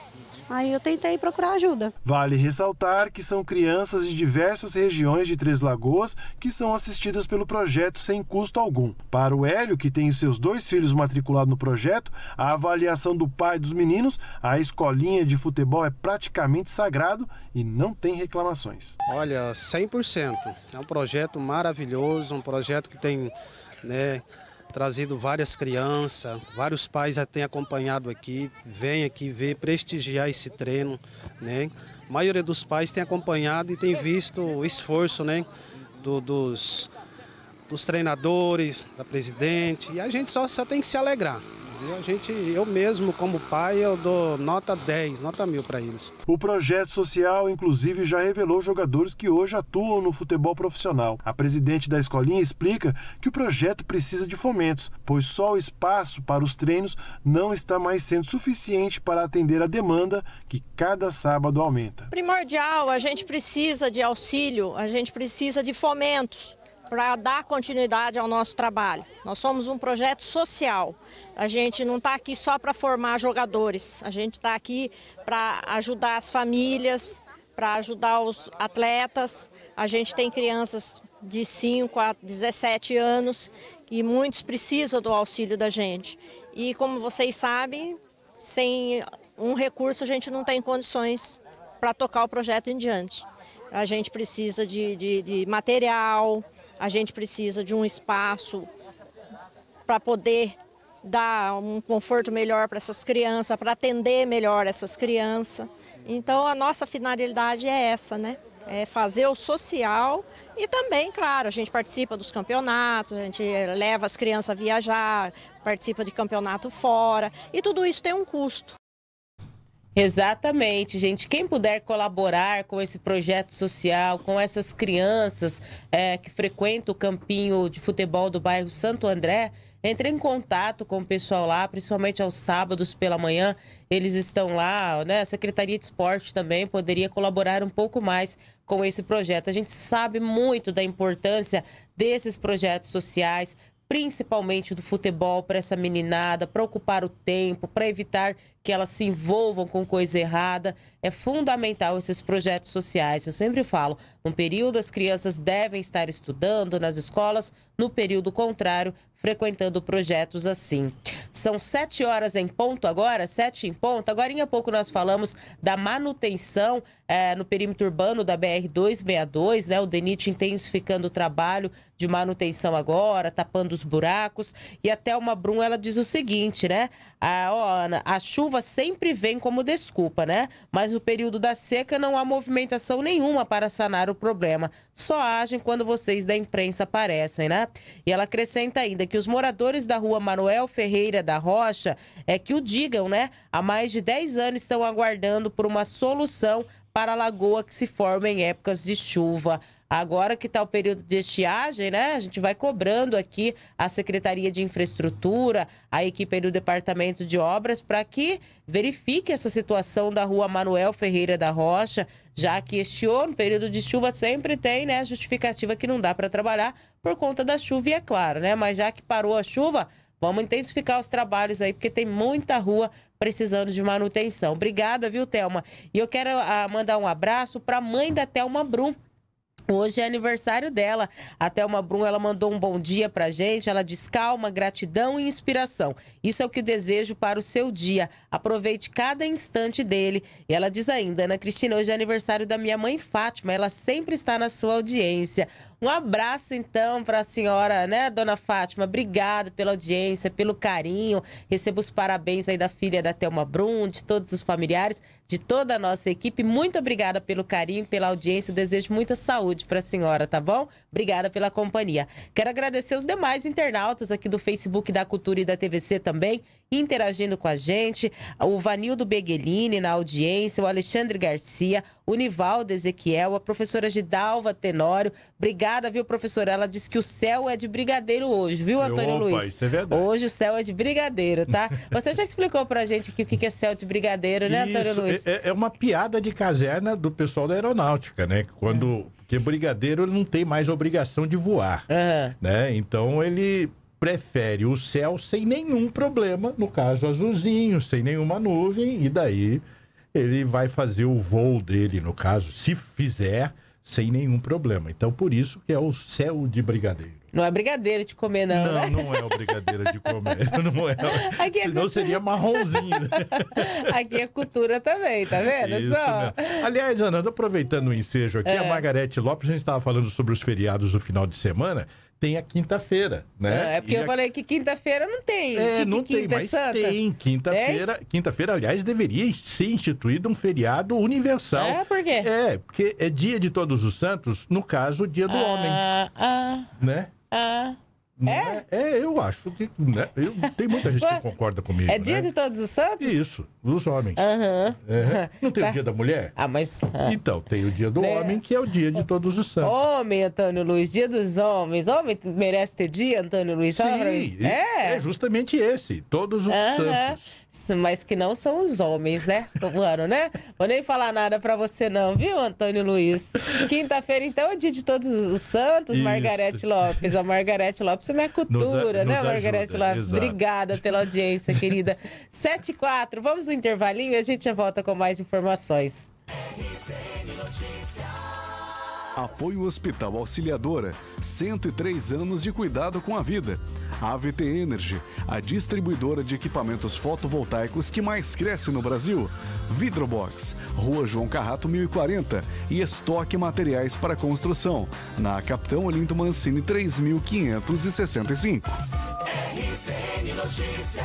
Aí eu tentei procurar ajuda. Vale ressaltar que são crianças de diversas regiões de Três Lagoas que são assistidas pelo projeto sem custo algum. Para o Hélio, que tem seus dois filhos matriculados no projeto, a avaliação do pai dos meninos, a escolinha de futebol é praticamente sagrado e não tem reclamações. Olha, 100%. É um projeto maravilhoso, um projeto que tem né, trazido várias crianças, vários pais já têm acompanhado aqui, vêm aqui ver, prestigiar esse treino, né? A maioria dos pais tem acompanhado e tem visto o esforço, né, do, dos, dos treinadores, da presidente, e a gente só, só tem que se alegrar a gente, eu mesmo como pai, eu dou nota 10, nota mil para eles. O projeto social, inclusive, já revelou jogadores que hoje atuam no futebol profissional. A presidente da escolinha explica que o projeto precisa de fomentos, pois só o espaço para os treinos não está mais sendo suficiente para atender a demanda que cada sábado aumenta. Primordial, a gente precisa de auxílio, a gente precisa de fomentos para dar continuidade ao nosso trabalho. Nós somos um projeto social. A gente não está aqui só para formar jogadores, a gente está aqui para ajudar as famílias, para ajudar os atletas. A gente tem crianças de 5 a 17 anos e muitos precisam do auxílio da gente. E como vocês sabem, sem um recurso a gente não tem condições para tocar o projeto em diante. A gente precisa de, de, de material, a gente precisa de um espaço para poder dar um conforto melhor para essas crianças, para atender melhor essas crianças. Então a nossa finalidade é essa, né? É fazer o social e também, claro, a gente participa dos campeonatos, a gente leva as crianças a viajar, participa de campeonato fora e tudo isso tem um custo. Exatamente, gente. Quem puder colaborar com esse projeto social, com essas crianças é, que frequentam o campinho de futebol do bairro Santo André, entre em contato com o pessoal lá, principalmente aos sábados pela manhã. Eles estão lá, né? A Secretaria de Esporte também poderia colaborar um pouco mais com esse projeto. A gente sabe muito da importância desses projetos sociais principalmente do futebol para essa meninada, para ocupar o tempo, para evitar que elas se envolvam com coisa errada é fundamental esses projetos sociais. Eu sempre falo, num período as crianças devem estar estudando nas escolas, no período contrário, frequentando projetos assim. São sete horas em ponto agora, sete em ponto. Agora em pouco nós falamos da manutenção é, no perímetro urbano da BR-262, né? O DENIT intensificando o trabalho de manutenção agora, tapando os buracos. E até uma Brum, ela diz o seguinte, né? A, ah, ó, Ana, a chuva sempre vem como desculpa, né? Mas o período da seca não há movimentação nenhuma para sanar o problema. Só agem quando vocês da imprensa aparecem, né? E ela acrescenta ainda que os moradores da rua Manuel Ferreira da Rocha é que o digam, né? Há mais de 10 anos estão aguardando por uma solução para a lagoa que se forma em épocas de chuva. Agora que está o período de estiagem, né? A gente vai cobrando aqui a Secretaria de Infraestrutura, a equipe do Departamento de Obras, para que verifique essa situação da rua Manuel Ferreira da Rocha, já que estiou no período de chuva sempre tem, né? A justificativa que não dá para trabalhar por conta da chuva, e é claro, né? Mas já que parou a chuva, vamos intensificar os trabalhos aí, porque tem muita rua precisando de manutenção. Obrigada, viu, Telma? E eu quero ah, mandar um abraço para a mãe da Telma Brum Hoje é aniversário dela. A Thelma Brum, ela mandou um bom dia pra gente. Ela diz calma, gratidão e inspiração. Isso é o que desejo para o seu dia. Aproveite cada instante dele. E ela diz ainda, Ana Cristina, hoje é aniversário da minha mãe Fátima. Ela sempre está na sua audiência. Um abraço, então, para a senhora, né, dona Fátima. Obrigada pela audiência, pelo carinho. Recebo os parabéns aí da filha da Thelma Brum, de todos os familiares, de toda a nossa equipe. Muito obrigada pelo carinho, pela audiência. Desejo muita saúde para a senhora, tá bom? Obrigada pela companhia. Quero agradecer os demais internautas aqui do Facebook da Cultura e da TVC também, interagindo com a gente, o Vanildo Beguelini na audiência, o Alexandre Garcia, o Nivaldo Ezequiel, a professora Gidalva Tenório. Obrigada, viu, professora? Ela disse que o céu é de brigadeiro hoje, viu, Antônio Opa, Luiz? Isso é verdade. Hoje o céu é de brigadeiro, tá? Você já explicou pra gente aqui o que é céu de brigadeiro, né, isso, Antônio Luiz? É, é uma piada de caserna do pessoal da aeronáutica, né? Quando. É. Porque brigadeiro não tem mais obrigação de voar. Uhum. Né? Então ele prefere o céu sem nenhum problema, no caso azulzinho, sem nenhuma nuvem, e daí ele vai fazer o voo dele, no caso, se fizer, sem nenhum problema. Então, por isso que é o céu de brigadeiro. Não é brigadeiro de comer, não. Não, né? não é o brigadeiro de comer. Não é. Aqui é Senão cultura. seria marronzinho. Né? Aqui é cultura também, tá vendo Isso só? Aliás, Ana, aproveitando o ensejo aqui, é. a Margarete Lopes, a gente estava falando sobre os feriados do final de semana tem a quinta-feira, né? É, é porque e eu a... falei que quinta-feira não tem. É, que, não que tem, é mas tem. Quinta-feira, quinta-feira, aliás, deveria ser instituído um feriado universal. É, por quê? É, porque é dia de todos os santos, no caso, o dia do ah, homem. Ah, né? Ah. É? é? é? eu acho que. Né? Eu, tem muita gente que concorda comigo. É dia né? de Todos os Santos? Isso, dos homens. Uhum. É. Não tem tá. o dia da mulher? Ah, mas. Ah. Então, tem o dia do né? homem, que é o dia de Todos os Santos. Homem, Antônio Luiz, dia dos homens. Homem merece ter dia, Antônio Luiz? Sim, é. é justamente esse. Todos os uhum. santos. Mas que não são os homens, né? Claro, né? Vou nem falar nada pra você, não, viu, Antônio Luiz? Quinta-feira, então, é dia de Todos os Santos, Isso. Margarete Lopes. A Margarete Lopes na cultura, nos, né, nos Margarete Lopes? Exato. Obrigada pela audiência, querida. 7 e 4, vamos no intervalinho e a gente já volta com mais informações. RCN Notícias. Apoio Hospital Auxiliadora, 103 anos de cuidado com a vida. AVT Energy, a distribuidora de equipamentos fotovoltaicos que mais cresce no Brasil. Vidrobox, Rua João Carrato 1040 e estoque materiais para construção, na Capitão Olinto Mancini 3565. RCN Notícias.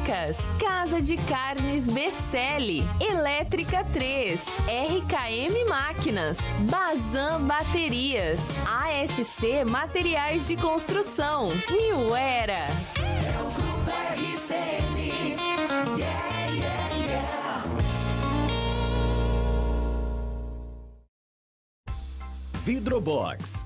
Casa de Carnes Becelli, Elétrica 3, RKM Máquinas, Bazan Baterias, ASC Materiais de Construção, New Era. É o Vidrobox,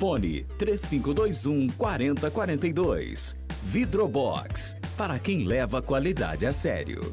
Fone 3521 4042. Vidrobox, para quem leva qualidade a sério.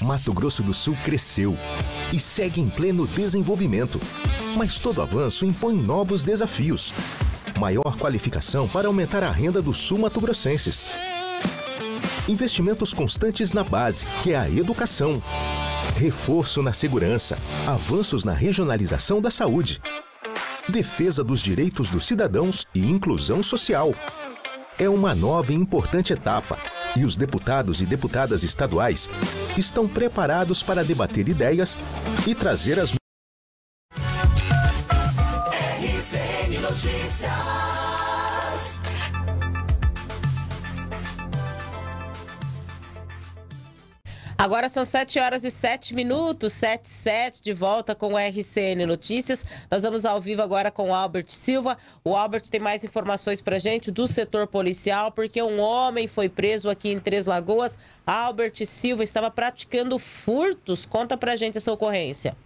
Mato Grosso do Sul cresceu e segue em pleno desenvolvimento. Mas todo avanço impõe novos desafios. Maior qualificação para aumentar a renda dos sul-mato-grossenses. Investimentos constantes na base, que é a educação. Reforço na segurança. Avanços na regionalização da saúde. Defesa dos direitos dos cidadãos e inclusão social. É uma nova e importante etapa. E os deputados e deputadas estaduais estão preparados para debater ideias e trazer as Agora são 7 horas e 7 minutos, 7 e 7, de volta com o RCN Notícias. Nós vamos ao vivo agora com o Albert Silva. O Albert tem mais informações para gente do setor policial, porque um homem foi preso aqui em Três Lagoas. Albert Silva estava praticando furtos. Conta para gente essa ocorrência.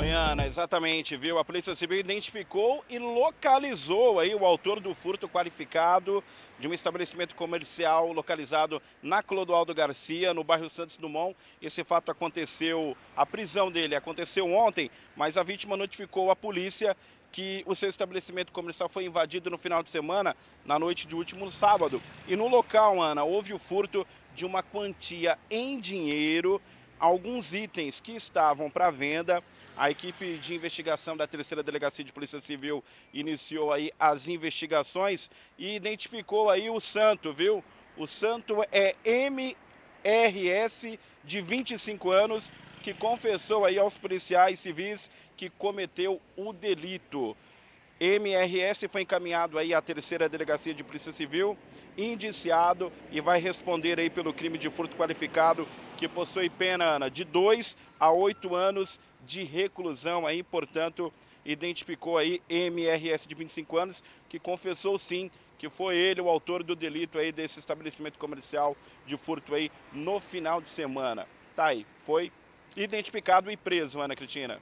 Oi, exatamente, viu? A Polícia Civil identificou e localizou aí o autor do furto qualificado de um estabelecimento comercial localizado na Clodoaldo Garcia, no bairro Santos Dumont. Esse fato aconteceu, a prisão dele aconteceu ontem, mas a vítima notificou a polícia que o seu estabelecimento comercial foi invadido no final de semana, na noite do último sábado. E no local, Ana, houve o furto de uma quantia em dinheiro, alguns itens que estavam para venda, a equipe de investigação da Terceira Delegacia de Polícia Civil iniciou aí as investigações e identificou aí o santo, viu? O santo é MRS de 25 anos, que confessou aí aos policiais civis que cometeu o delito. MRS foi encaminhado aí à terceira delegacia de Polícia Civil, indiciado e vai responder aí pelo crime de furto qualificado que possui pena Ana, de 2 a 8 anos de reclusão aí, portanto, identificou aí MRS de 25 anos, que confessou sim que foi ele o autor do delito aí desse estabelecimento comercial de furto aí no final de semana. Tá aí, foi identificado e preso, Ana Cristina.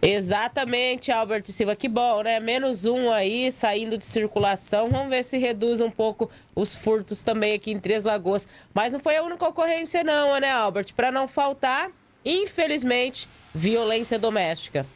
Exatamente, Albert Silva. Que bom, né? Menos um aí saindo de circulação. Vamos ver se reduz um pouco os furtos também aqui em Três Lagoas. Mas não foi a única ocorrência, não, né, Albert? Para não faltar, infelizmente, violência doméstica.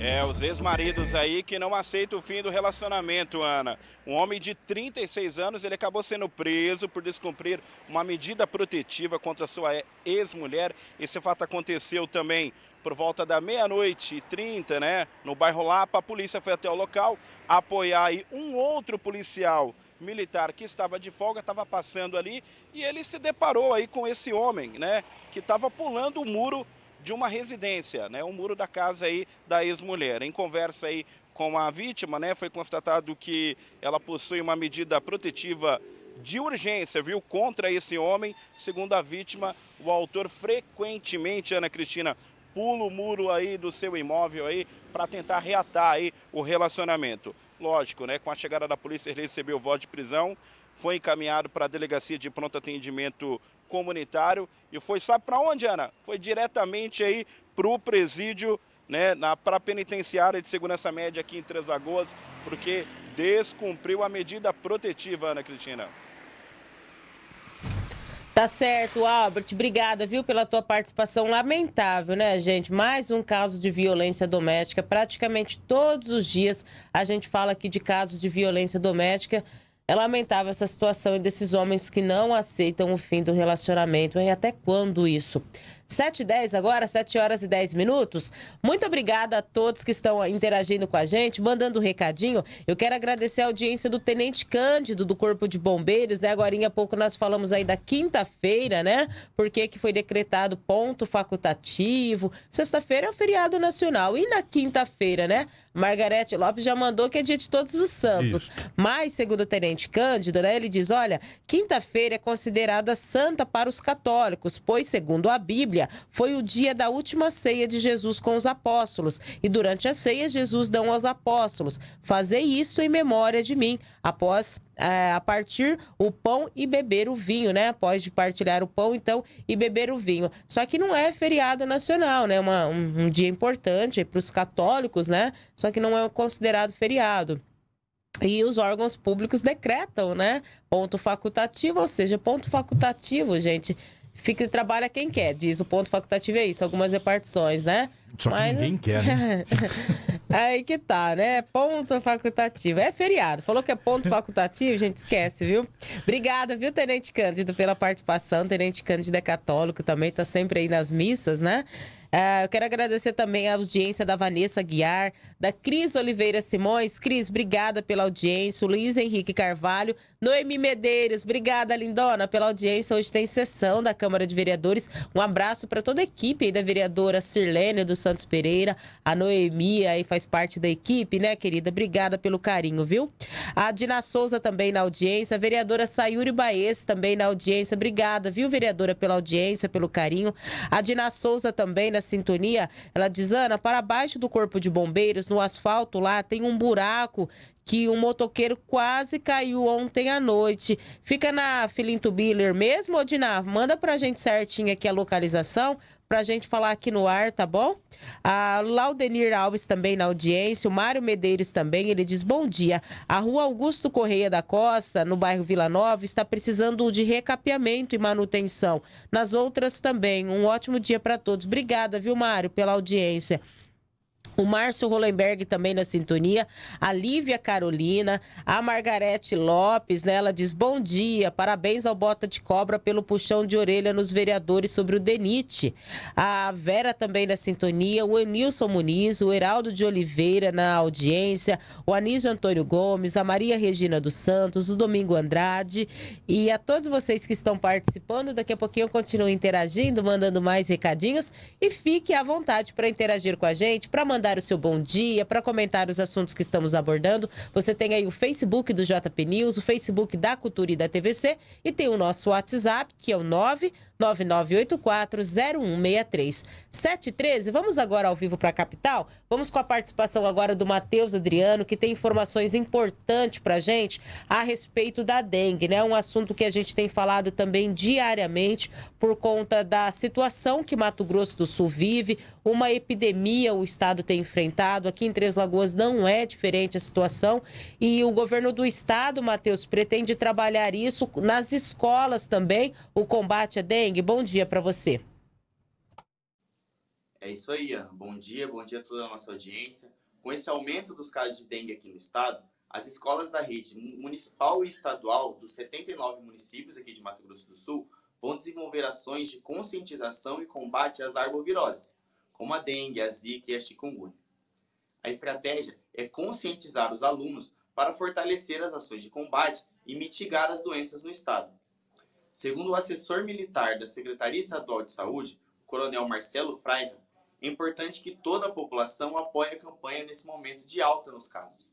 É, os ex-maridos aí que não aceitam o fim do relacionamento, Ana. Um homem de 36 anos, ele acabou sendo preso por descumprir uma medida protetiva contra sua ex-mulher. Esse fato aconteceu também por volta da meia-noite e 30, né? No bairro Lapa, a polícia foi até o local apoiar aí um outro policial militar que estava de folga, estava passando ali e ele se deparou aí com esse homem, né, que estava pulando o muro de uma residência, né, o muro da casa aí da ex-mulher. Em conversa aí com a vítima, né, foi constatado que ela possui uma medida protetiva de urgência, viu, contra esse homem. Segundo a vítima, o autor frequentemente, Ana Cristina, pula o muro aí do seu imóvel aí para tentar reatar aí o relacionamento. Lógico, né? Com a chegada da polícia, ele recebeu voz de prisão, foi encaminhado para a delegacia de pronto atendimento comunitário e foi, sabe para onde, Ana? Foi diretamente aí para o presídio, né? Para a penitenciária de segurança média aqui em Três Lagoas, porque descumpriu a medida protetiva, Ana Cristina. Tá certo, Albert. Obrigada, viu, pela tua participação. Lamentável, né, gente? Mais um caso de violência doméstica. Praticamente todos os dias a gente fala aqui de casos de violência doméstica. É lamentável essa situação desses homens que não aceitam o fim do relacionamento. E até quando isso? 7 e 10 agora, 7 horas e 10 minutos. Muito obrigada a todos que estão interagindo com a gente, mandando um recadinho. Eu quero agradecer a audiência do Tenente Cândido, do Corpo de Bombeiros, né? Agora há pouco nós falamos aí da quinta-feira, né? Porque que foi decretado ponto facultativo. Sexta-feira é o feriado nacional. E na quinta-feira, né? Margarete Lopes já mandou que é dia de todos os santos. Isso. Mas, segundo o Tenente Cândido, né? Ele diz, olha, quinta-feira é considerada santa para os católicos, pois, segundo a Bíblia, ceia foi o dia da última ceia de Jesus com os apóstolos. E durante a ceia, Jesus dá aos apóstolos: Fazei isto em memória de mim, após é, a partir o pão e beber o vinho, né? Após de partilhar o pão, então, e beber o vinho. Só que não é feriado nacional, né? Uma, um, um dia importante para os católicos, né? Só que não é considerado feriado. E os órgãos públicos decretam, né? Ponto facultativo, ou seja, ponto facultativo, gente. Fica e trabalha quem quer, diz o ponto facultativo é isso, algumas repartições, né? Só Mas... que ninguém quer, né? Aí que tá, né? Ponto facultativo. É feriado. Falou que é ponto facultativo, gente esquece, viu? Obrigada, viu, Tenente Cândido, pela participação. Tenente Cândido é católico também, tá sempre aí nas missas, né? Uh, eu quero agradecer também a audiência da Vanessa Guiar, da Cris Oliveira Simões. Cris, obrigada pela audiência. O Luiz Henrique Carvalho Noemi Medeiros, obrigada, lindona, pela audiência. Hoje tem sessão da Câmara de Vereadores. Um abraço para toda a equipe aí da vereadora Sirlene dos Santos Pereira. A Noemi aí faz parte da equipe, né, querida? Obrigada pelo carinho, viu? A Dina Souza também na audiência. A vereadora Sayuri Baez também na audiência. Obrigada, viu, vereadora, pela audiência, pelo carinho. A Dina Souza também na sintonia. Ela diz, Ana, para baixo do corpo de bombeiros, no asfalto lá, tem um buraco que um motoqueiro quase caiu ontem à noite. Fica na Filinto Biller mesmo, Odina? Manda pra gente certinho aqui a localização pra gente falar aqui no ar, tá bom? A Laudenir Alves também na audiência, o Mário Medeiros também, ele diz: Bom dia. A rua Augusto Correia da Costa, no bairro Vila Nova, está precisando de recapeamento e manutenção. Nas outras também. Um ótimo dia para todos. Obrigada, viu, Mário, pela audiência. O Márcio Rolenberg também na sintonia, a Lívia Carolina, a Margarete Lopes, né? Ela diz: Bom dia, parabéns ao Bota de Cobra pelo puxão de orelha nos vereadores sobre o DENIT. A Vera também na sintonia, o Enilson Muniz, o Heraldo de Oliveira na audiência, o Anísio Antônio Gomes, a Maria Regina dos Santos, o Domingo Andrade e a todos vocês que estão participando. Daqui a pouquinho eu continuo interagindo, mandando mais recadinhos e fique à vontade para interagir com a gente, para mandar mandar o seu bom dia, para comentar os assuntos que estamos abordando. Você tem aí o Facebook do JP News, o Facebook da Cultura e da TVC e tem o nosso WhatsApp, que é o 9 99840163. 713, vamos agora ao vivo para a capital? Vamos com a participação agora do Matheus Adriano, que tem informações importantes para a gente a respeito da dengue, né? Um assunto que a gente tem falado também diariamente por conta da situação que Mato Grosso do Sul vive, uma epidemia o estado tem enfrentado. Aqui em Três Lagoas não é diferente a situação e o governo do estado, Matheus, pretende trabalhar isso nas escolas também, o combate à dengue bom dia para você. É isso aí, Ana. Bom dia, bom dia a toda a nossa audiência. Com esse aumento dos casos de dengue aqui no estado, as escolas da rede municipal e estadual dos 79 municípios aqui de Mato Grosso do Sul vão desenvolver ações de conscientização e combate às arboviroses, como a dengue, a zika e a chikungunya. A estratégia é conscientizar os alunos para fortalecer as ações de combate e mitigar as doenças no estado. Segundo o assessor militar da Secretaria Estadual de Saúde, o coronel Marcelo Freire, é importante que toda a população apoie a campanha nesse momento de alta nos casos.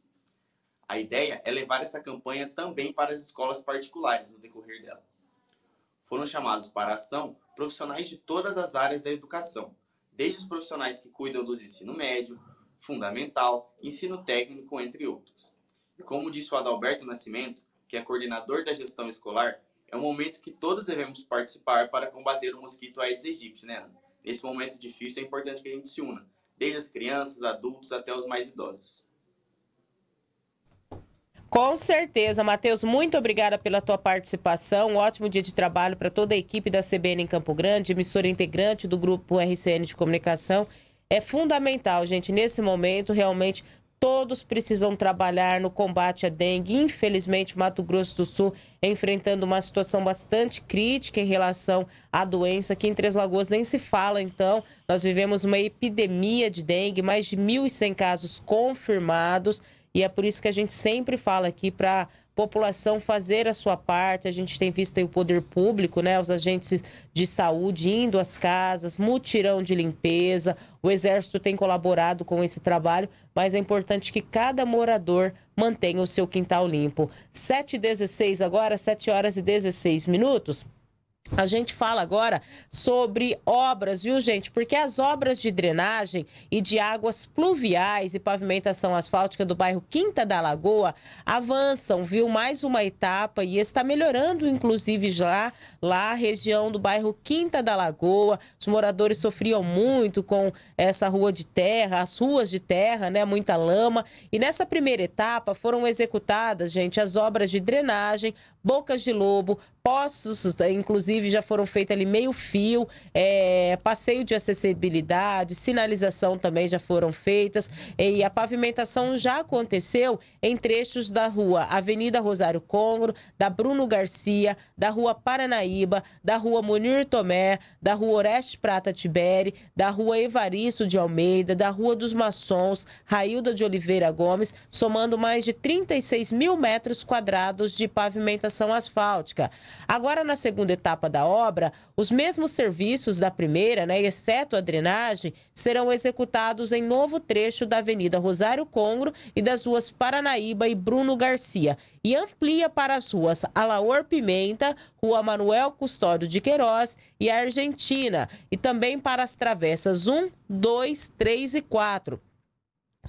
A ideia é levar essa campanha também para as escolas particulares no decorrer dela. Foram chamados para a ação profissionais de todas as áreas da educação, desde os profissionais que cuidam dos ensino médio, fundamental, ensino técnico, entre outros. E como disse o Adalberto Nascimento, que é coordenador da gestão escolar, é um momento que todos devemos participar para combater o mosquito Aedes aegypti, né? Nesse momento difícil é importante que a gente se una, desde as crianças, adultos até os mais idosos. Com certeza, Matheus, muito obrigada pela tua participação. Um ótimo dia de trabalho para toda a equipe da CBN em Campo Grande, emissora integrante do grupo RCN de Comunicação. É fundamental, gente, nesse momento, realmente Todos precisam trabalhar no combate à dengue. Infelizmente, Mato Grosso do Sul enfrentando uma situação bastante crítica em relação à doença. Aqui em Três Lagoas nem se fala, então. Nós vivemos uma epidemia de dengue, mais de 1.100 casos confirmados. E é por isso que a gente sempre fala aqui para população fazer a sua parte. A gente tem visto aí o poder público, né, os agentes de saúde indo às casas, mutirão de limpeza. O exército tem colaborado com esse trabalho, mas é importante que cada morador mantenha o seu quintal limpo. 7h16 agora, 7 horas e 16 minutos. A gente fala agora sobre obras, viu, gente? Porque as obras de drenagem e de águas pluviais e pavimentação asfáltica do bairro Quinta da Lagoa avançam, viu? Mais uma etapa e está melhorando, inclusive, já lá a região do bairro Quinta da Lagoa. Os moradores sofriam muito com essa rua de terra, as ruas de terra, né? Muita lama. E nessa primeira etapa foram executadas, gente, as obras de drenagem, bocas de lobo, poços, inclusive inclusive já foram feitas ali meio fio, é, passeio de acessibilidade, sinalização também já foram feitas e a pavimentação já aconteceu em trechos da rua Avenida Rosário Congro, da Bruno Garcia, da rua Paranaíba, da rua Munir Tomé, da rua Oreste Prata Tibere, da rua Evaristo de Almeida, da rua dos Maçons, Railda de Oliveira Gomes, somando mais de 36 mil metros quadrados de pavimentação asfáltica. Agora, na segunda etapa da obra, os mesmos serviços da primeira, né, exceto a drenagem, serão executados em novo trecho da Avenida Rosário Congro e das ruas Paranaíba e Bruno Garcia, e amplia para as ruas Alaor Pimenta, Rua Manuel Custódio de Queiroz e Argentina, e também para as travessas 1, 2, 3 e 4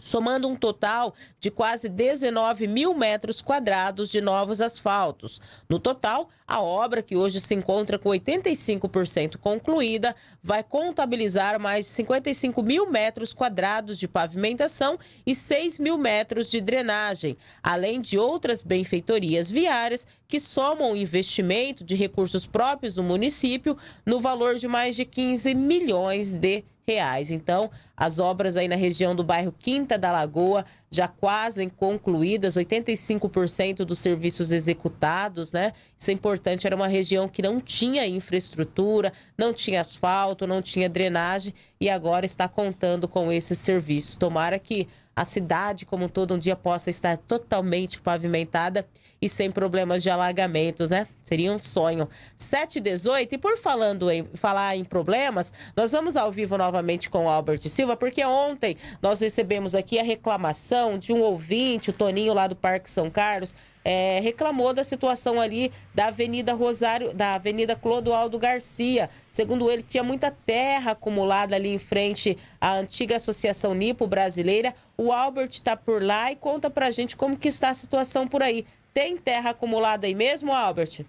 somando um total de quase 19 mil metros quadrados de novos asfaltos. No total, a obra, que hoje se encontra com 85% concluída, vai contabilizar mais de 55 mil metros quadrados de pavimentação e 6 mil metros de drenagem, além de outras benfeitorias viárias que somam o investimento de recursos próprios do município no valor de mais de 15 milhões de reais reais. Então, as obras aí na região do bairro Quinta da Lagoa já quase concluídas, 85% dos serviços executados, né? Isso é importante, era uma região que não tinha infraestrutura, não tinha asfalto, não tinha drenagem e agora está contando com esses serviços. Tomara que a cidade como todo um dia possa estar totalmente pavimentada e sem problemas de alagamentos, né? Seria um sonho. 7h18, e por falando em, falar em problemas, nós vamos ao vivo novamente com o Albert Silva, porque ontem nós recebemos aqui a reclamação de um ouvinte, o Toninho lá do Parque São Carlos, é, reclamou da situação ali da Avenida Rosário, da Avenida Clodoaldo Garcia. Segundo ele, tinha muita terra acumulada ali em frente à antiga Associação Nipo Brasileira. O Albert está por lá e conta pra gente como que está a situação por aí. Tem terra acumulada aí mesmo, Albert?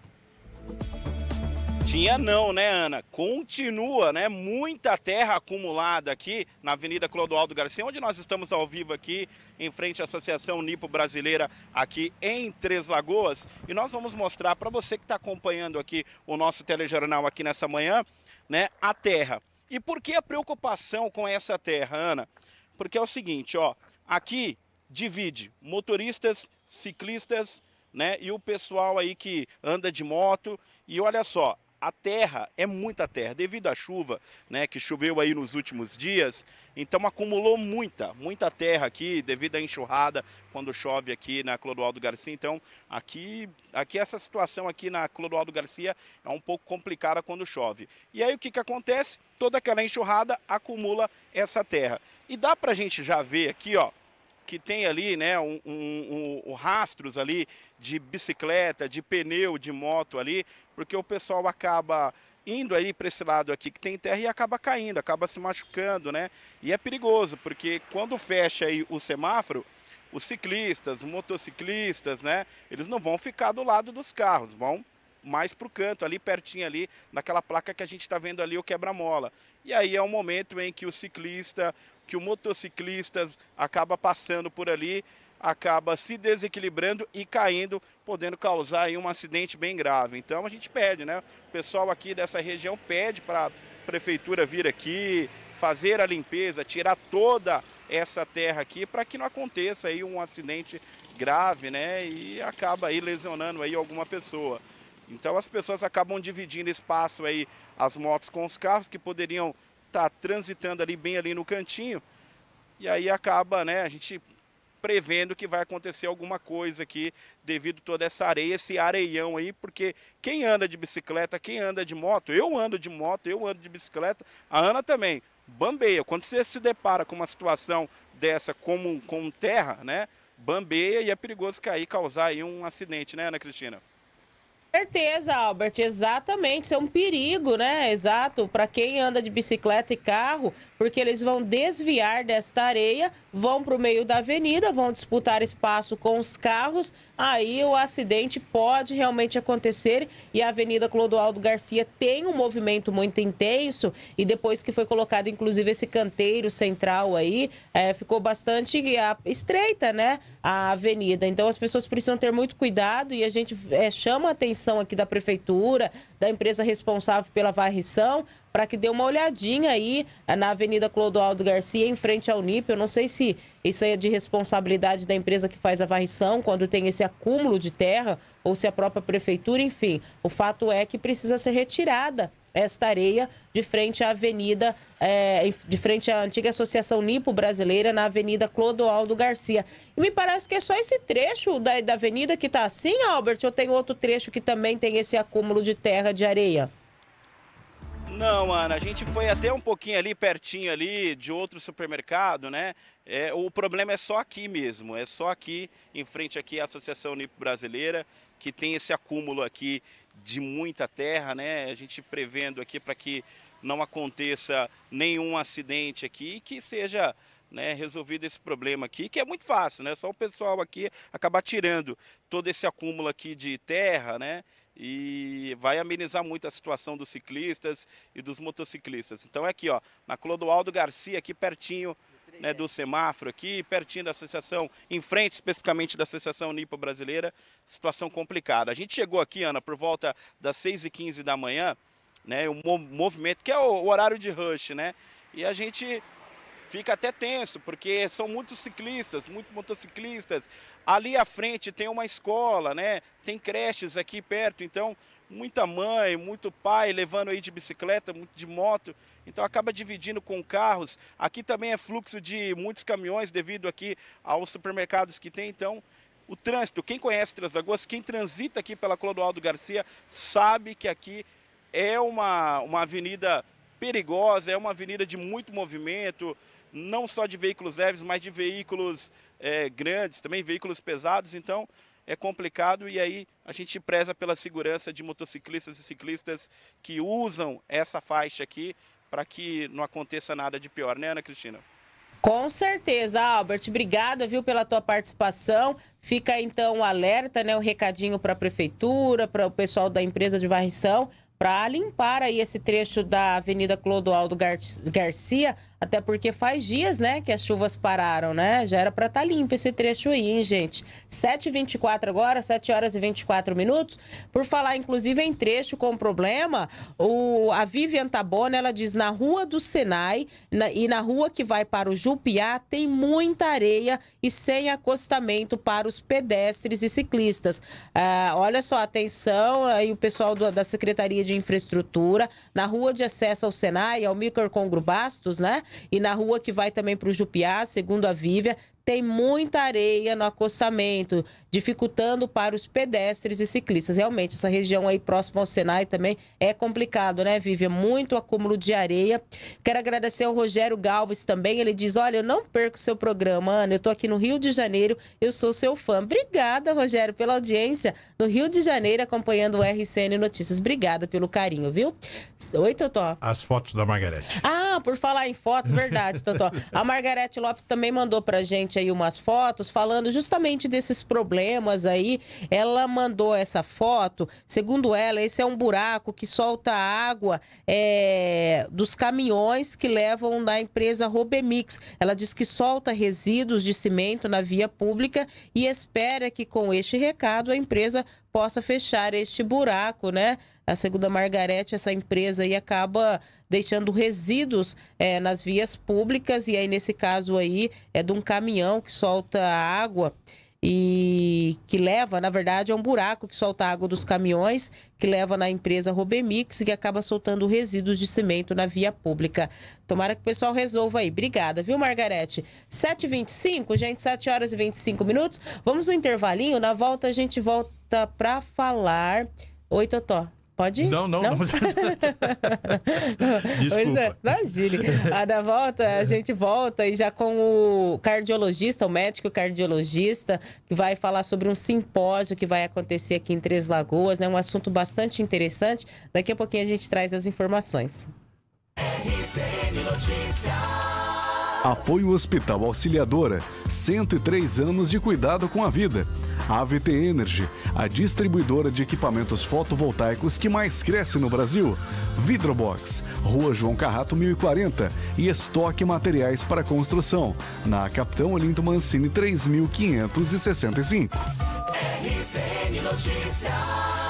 Tinha não, né, Ana? Continua, né? Muita terra acumulada aqui na Avenida Clodoaldo Garcia, onde nós estamos ao vivo aqui, em frente à Associação Nipo Brasileira, aqui em Três Lagoas. E nós vamos mostrar para você que está acompanhando aqui o nosso telejornal aqui nessa manhã, né, a terra. E por que a preocupação com essa terra, Ana? Porque é o seguinte, ó, aqui divide motoristas, ciclistas né? E o pessoal aí que anda de moto. E olha só, a terra é muita terra devido à chuva, né, que choveu aí nos últimos dias. Então acumulou muita, muita terra aqui devido à enxurrada quando chove aqui na Clodoaldo Garcia. Então aqui, aqui essa situação aqui na Clodoaldo Garcia é um pouco complicada quando chove. E aí o que que acontece? Toda aquela enxurrada acumula essa terra. E dá pra gente já ver aqui, ó, que tem ali né, um, um, um, rastros ali de bicicleta, de pneu, de moto ali, porque o pessoal acaba indo aí para esse lado aqui que tem terra e acaba caindo, acaba se machucando, né? E é perigoso, porque quando fecha aí o semáforo, os ciclistas, motociclistas, né? Eles não vão ficar do lado dos carros, vão mais para o canto, ali pertinho ali, naquela placa que a gente está vendo ali, o quebra-mola. E aí é o momento em que o ciclista, que o motociclista acaba passando por ali, acaba se desequilibrando e caindo, podendo causar um acidente bem grave. Então a gente pede, né? O pessoal aqui dessa região pede para a prefeitura vir aqui, fazer a limpeza, tirar toda essa terra aqui para que não aconteça aí um acidente grave, né? E acaba aí lesionando aí alguma pessoa. Então as pessoas acabam dividindo espaço aí as motos com os carros que poderiam está transitando ali bem ali no cantinho. E aí acaba, né, a gente prevendo que vai acontecer alguma coisa aqui devido toda essa areia, esse areião aí, porque quem anda de bicicleta, quem anda de moto, eu ando de moto, eu ando de bicicleta, a Ana também, bambeia. Quando você se depara com uma situação dessa como com terra, né, bambeia e é perigoso cair, causar aí um acidente, né, Ana Cristina? certeza, Albert, exatamente. Isso é um perigo, né? Exato. Para quem anda de bicicleta e carro, porque eles vão desviar desta areia, vão para o meio da avenida, vão disputar espaço com os carros. Aí o acidente pode realmente acontecer e a Avenida Clodoaldo Garcia tem um movimento muito intenso. E depois que foi colocado, inclusive, esse canteiro central aí, é, ficou bastante estreita, né? A avenida. Então as pessoas precisam ter muito cuidado e a gente é, chama a atenção atenção aqui da prefeitura, da empresa responsável pela varrição, para que dê uma olhadinha aí eh, na Avenida Clodoaldo Garcia, em frente ao NIP. Eu não sei se isso aí é de responsabilidade da empresa que faz a varrição, quando tem esse acúmulo de terra, ou se a própria prefeitura, enfim. O fato é que precisa ser retirada esta areia de frente à avenida, é, de frente à antiga Associação Nipo Brasileira, na Avenida Clodoaldo Garcia. E me parece que é só esse trecho da, da avenida que está assim, Albert, ou tem outro trecho que também tem esse acúmulo de terra de areia? Não, Ana, a gente foi até um pouquinho ali pertinho ali de outro supermercado, né? É, o problema é só aqui mesmo, é só aqui em frente aqui à Associação Nipo Brasileira que tem esse acúmulo aqui de muita terra, né? A gente prevendo aqui para que não aconteça nenhum acidente aqui e que seja né, resolvido esse problema aqui, que é muito fácil, né? Só o pessoal aqui acabar tirando todo esse acúmulo aqui de terra, né? E vai amenizar muito a situação dos ciclistas e dos motociclistas. Então é aqui, ó, na Clodoaldo Garcia, aqui pertinho né, do semáforo aqui, pertinho da associação, em frente especificamente da Associação Nipo Brasileira, situação complicada. A gente chegou aqui, Ana, por volta das 6h15 da manhã, né, o movimento, que é o horário de rush, né, e a gente fica até tenso, porque são muitos ciclistas, muitos motociclistas. Ali à frente tem uma escola, né? Tem creches aqui perto, então muita mãe, muito pai levando aí de bicicleta, de moto então acaba dividindo com carros. Aqui também é fluxo de muitos caminhões devido aqui aos supermercados que tem, então o trânsito, quem conhece Três quem transita aqui pela Clodoaldo Garcia, sabe que aqui é uma, uma avenida perigosa, é uma avenida de muito movimento, não só de veículos leves, mas de veículos é, grandes, também veículos pesados, então é complicado e aí a gente preza pela segurança de motociclistas e ciclistas que usam essa faixa aqui para que não aconteça nada de pior, né, Ana Cristina? Com certeza, Albert. Obrigada, viu, pela tua participação. Fica então o alerta, né, o recadinho para a prefeitura, para o pessoal da empresa de varrição, para limpar aí esse trecho da Avenida Clodoaldo Gar Garcia até porque faz dias, né, que as chuvas pararam, né? Já era para estar tá limpo esse trecho aí, hein, gente? 7h24 agora, 7 horas e 24 minutos. Por falar, inclusive, em trecho com problema, o, a Vivian Tabona, ela diz, na rua do Senai na, e na rua que vai para o Jupiá, tem muita areia e sem acostamento para os pedestres e ciclistas. Ah, olha só, atenção aí o pessoal do, da Secretaria de Infraestrutura, na rua de acesso ao Senai, ao Microcongro Bastos, né? E na rua que vai também para o Jupiá, segundo a Vívia, tem muita areia no acostamento, dificultando para os pedestres e ciclistas. Realmente, essa região aí próxima ao Senai também é complicado, né, Vivian? Muito acúmulo de areia. Quero agradecer ao Rogério Galves também. Ele diz: Olha, eu não perco seu programa, Ana. Eu estou aqui no Rio de Janeiro, eu sou seu fã. Obrigada, Rogério, pela audiência no Rio de Janeiro, acompanhando o RCN Notícias. Obrigada pelo carinho, viu? Oi, Totó. As fotos da Margarete. Ah, por falar em fotos, verdade, Totó. A Margarete Lopes também mandou pra gente aí umas fotos falando justamente desses problemas aí. Ela mandou essa foto, segundo ela, esse é um buraco que solta água é, dos caminhões que levam da empresa Robemix. Ela diz que solta resíduos de cimento na via pública e espera que com este recado a empresa possa fechar este buraco, né? a segunda Margarete, essa empresa aí acaba deixando resíduos é, nas vias públicas e aí nesse caso aí é de um caminhão que solta água e que leva, na verdade, é um buraco que solta água dos caminhões, que leva na empresa Robemix, que acaba soltando resíduos de cimento na via pública. Tomara que o pessoal resolva aí. Obrigada, viu, Margarete? 7h25, gente, 7 horas e 25 minutos. Vamos no intervalinho, na volta a gente volta para falar... Oi, Totó. Pode ir? Não, não, não. não. Desculpa. Pois é, imagine. A da volta, a gente volta e já com o cardiologista, o médico cardiologista, que vai falar sobre um simpósio que vai acontecer aqui em Três Lagoas. É né? um assunto bastante interessante. Daqui a pouquinho a gente traz as informações. RCN Notícias. Apoio Hospital Auxiliadora, 103 anos de cuidado com a vida. AVT Energy, a distribuidora de equipamentos fotovoltaicos que mais cresce no Brasil. Vidrobox, Rua João Carrato 1040 e estoque materiais para construção, na Capitão Olinto Mancini 3565. RCN Notícias.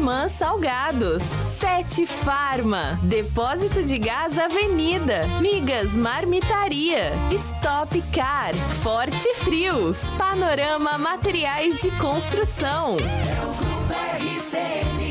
Irmã Salgados, Sete Farma, Depósito de Gás Avenida, Migas Marmitaria, Stop Car, Forte Frios, Panorama Materiais de Construção. É o Grupo RCN.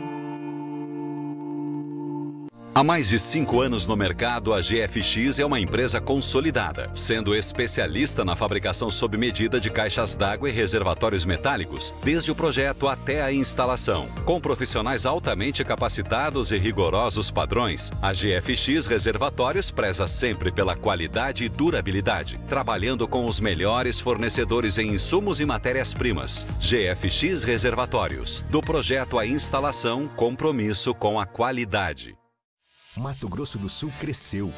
Há mais de cinco anos no mercado, a GFX é uma empresa consolidada, sendo especialista na fabricação sob medida de caixas d'água e reservatórios metálicos, desde o projeto até a instalação. Com profissionais altamente capacitados e rigorosos padrões, a GFX Reservatórios preza sempre pela qualidade e durabilidade, trabalhando com os melhores fornecedores em insumos e matérias-primas. GFX Reservatórios, do projeto à instalação, compromisso com a qualidade. Mato Grosso do Sul cresceu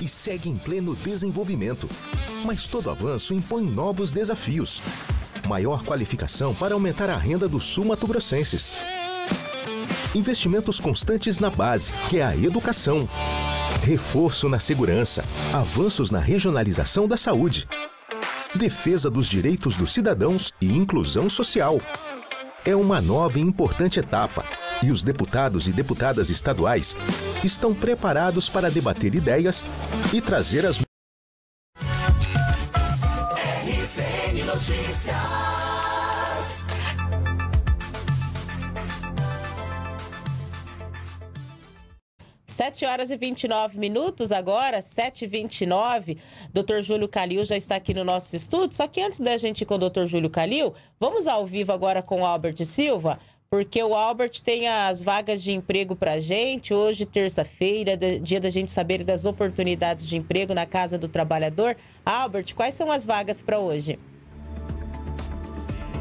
e segue em pleno desenvolvimento. Mas todo avanço impõe novos desafios. Maior qualificação para aumentar a renda dos sul-mato-grossenses. Investimentos constantes na base, que é a educação. Reforço na segurança. Avanços na regionalização da saúde. Defesa dos direitos dos cidadãos e inclusão social. É uma nova e importante etapa e os deputados e deputadas estaduais estão preparados para debater ideias e trazer as. RCN Notícias. Sete horas e 29 minutos agora, 7h29. Doutor Júlio Calil já está aqui no nosso estúdio. Só que antes da gente ir com o doutor Júlio Calil, vamos ao vivo agora com o Albert Silva porque o Albert tem as vagas de emprego para gente. Hoje, terça-feira, dia da gente saber das oportunidades de emprego na Casa do Trabalhador. Albert, quais são as vagas para hoje?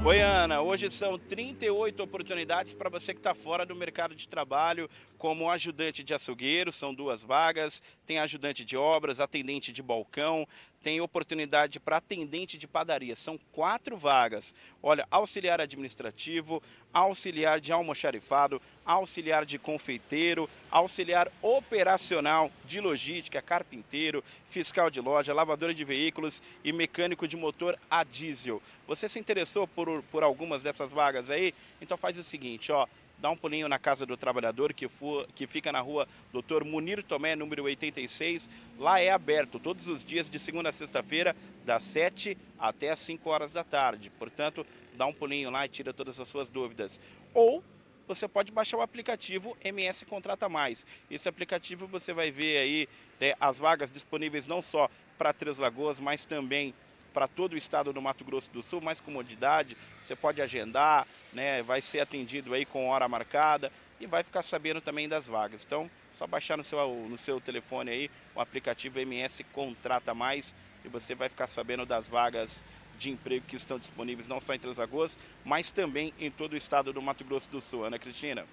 Oi, Ana. Hoje são 38 oportunidades para você que está fora do mercado de trabalho, como ajudante de açougueiro, são duas vagas, tem ajudante de obras, atendente de balcão, tem oportunidade para atendente de padaria. São quatro vagas. Olha, auxiliar administrativo, auxiliar de almoxarifado, auxiliar de confeiteiro, auxiliar operacional de logística, carpinteiro, fiscal de loja, lavadora de veículos e mecânico de motor a diesel. Você se interessou por, por algumas dessas vagas aí? Então faz o seguinte, ó dá um pulinho na Casa do Trabalhador, que, for, que fica na rua Doutor Munir Tomé, número 86. Lá é aberto todos os dias, de segunda a sexta-feira, das 7 até as 5 horas da tarde. Portanto, dá um pulinho lá e tira todas as suas dúvidas. Ou você pode baixar o aplicativo MS Contrata Mais. Esse aplicativo você vai ver aí né, as vagas disponíveis não só para Três Lagoas, mas também para todo o estado do Mato Grosso do Sul, mais comodidade, você pode agendar, né, vai ser atendido aí com hora marcada e vai ficar sabendo também das vagas. Então, só baixar no seu, no seu telefone aí o aplicativo MS Contrata Mais e você vai ficar sabendo das vagas de emprego que estão disponíveis não só em Três Lagoas, mas também em todo o estado do Mato Grosso do Sul. Ana Cristina.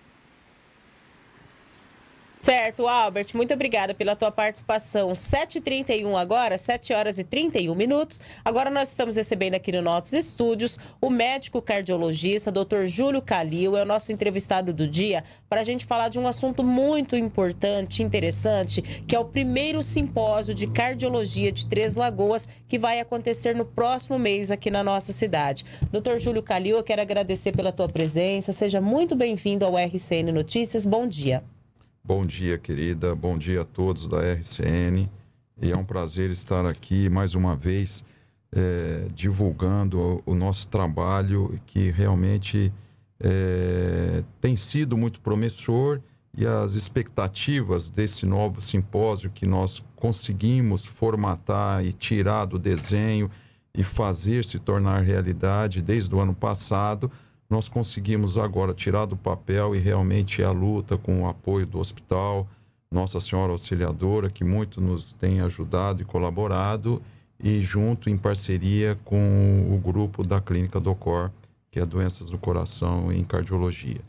Certo, Albert, muito obrigada pela tua participação. 7h31 agora, 7 horas e 31 minutos. Agora nós estamos recebendo aqui nos nossos estúdios o médico cardiologista, Dr. Júlio Calil, é o nosso entrevistado do dia, para a gente falar de um assunto muito importante, interessante, que é o primeiro simpósio de cardiologia de Três Lagoas, que vai acontecer no próximo mês aqui na nossa cidade. Dr. Júlio Calil, eu quero agradecer pela tua presença. Seja muito bem-vindo ao RCN Notícias. Bom dia. Bom dia, querida. Bom dia a todos da RCN. E é um prazer estar aqui mais uma vez é, divulgando o, nosso trabalho que realmente é, tem sido muito promissor e as expectativas desse novo simpósio que nós conseguimos formatar e tirar do desenho e fazer se tornar realidade desde o ano passado nós conseguimos agora tirar do papel e realmente é a luta com o apoio do hospital, Nossa Senhora Auxiliadora, que muito nos tem ajudado e colaborado, e junto em parceria com o grupo da Clínica Docor que é Doenças do Coração em Cardiologia.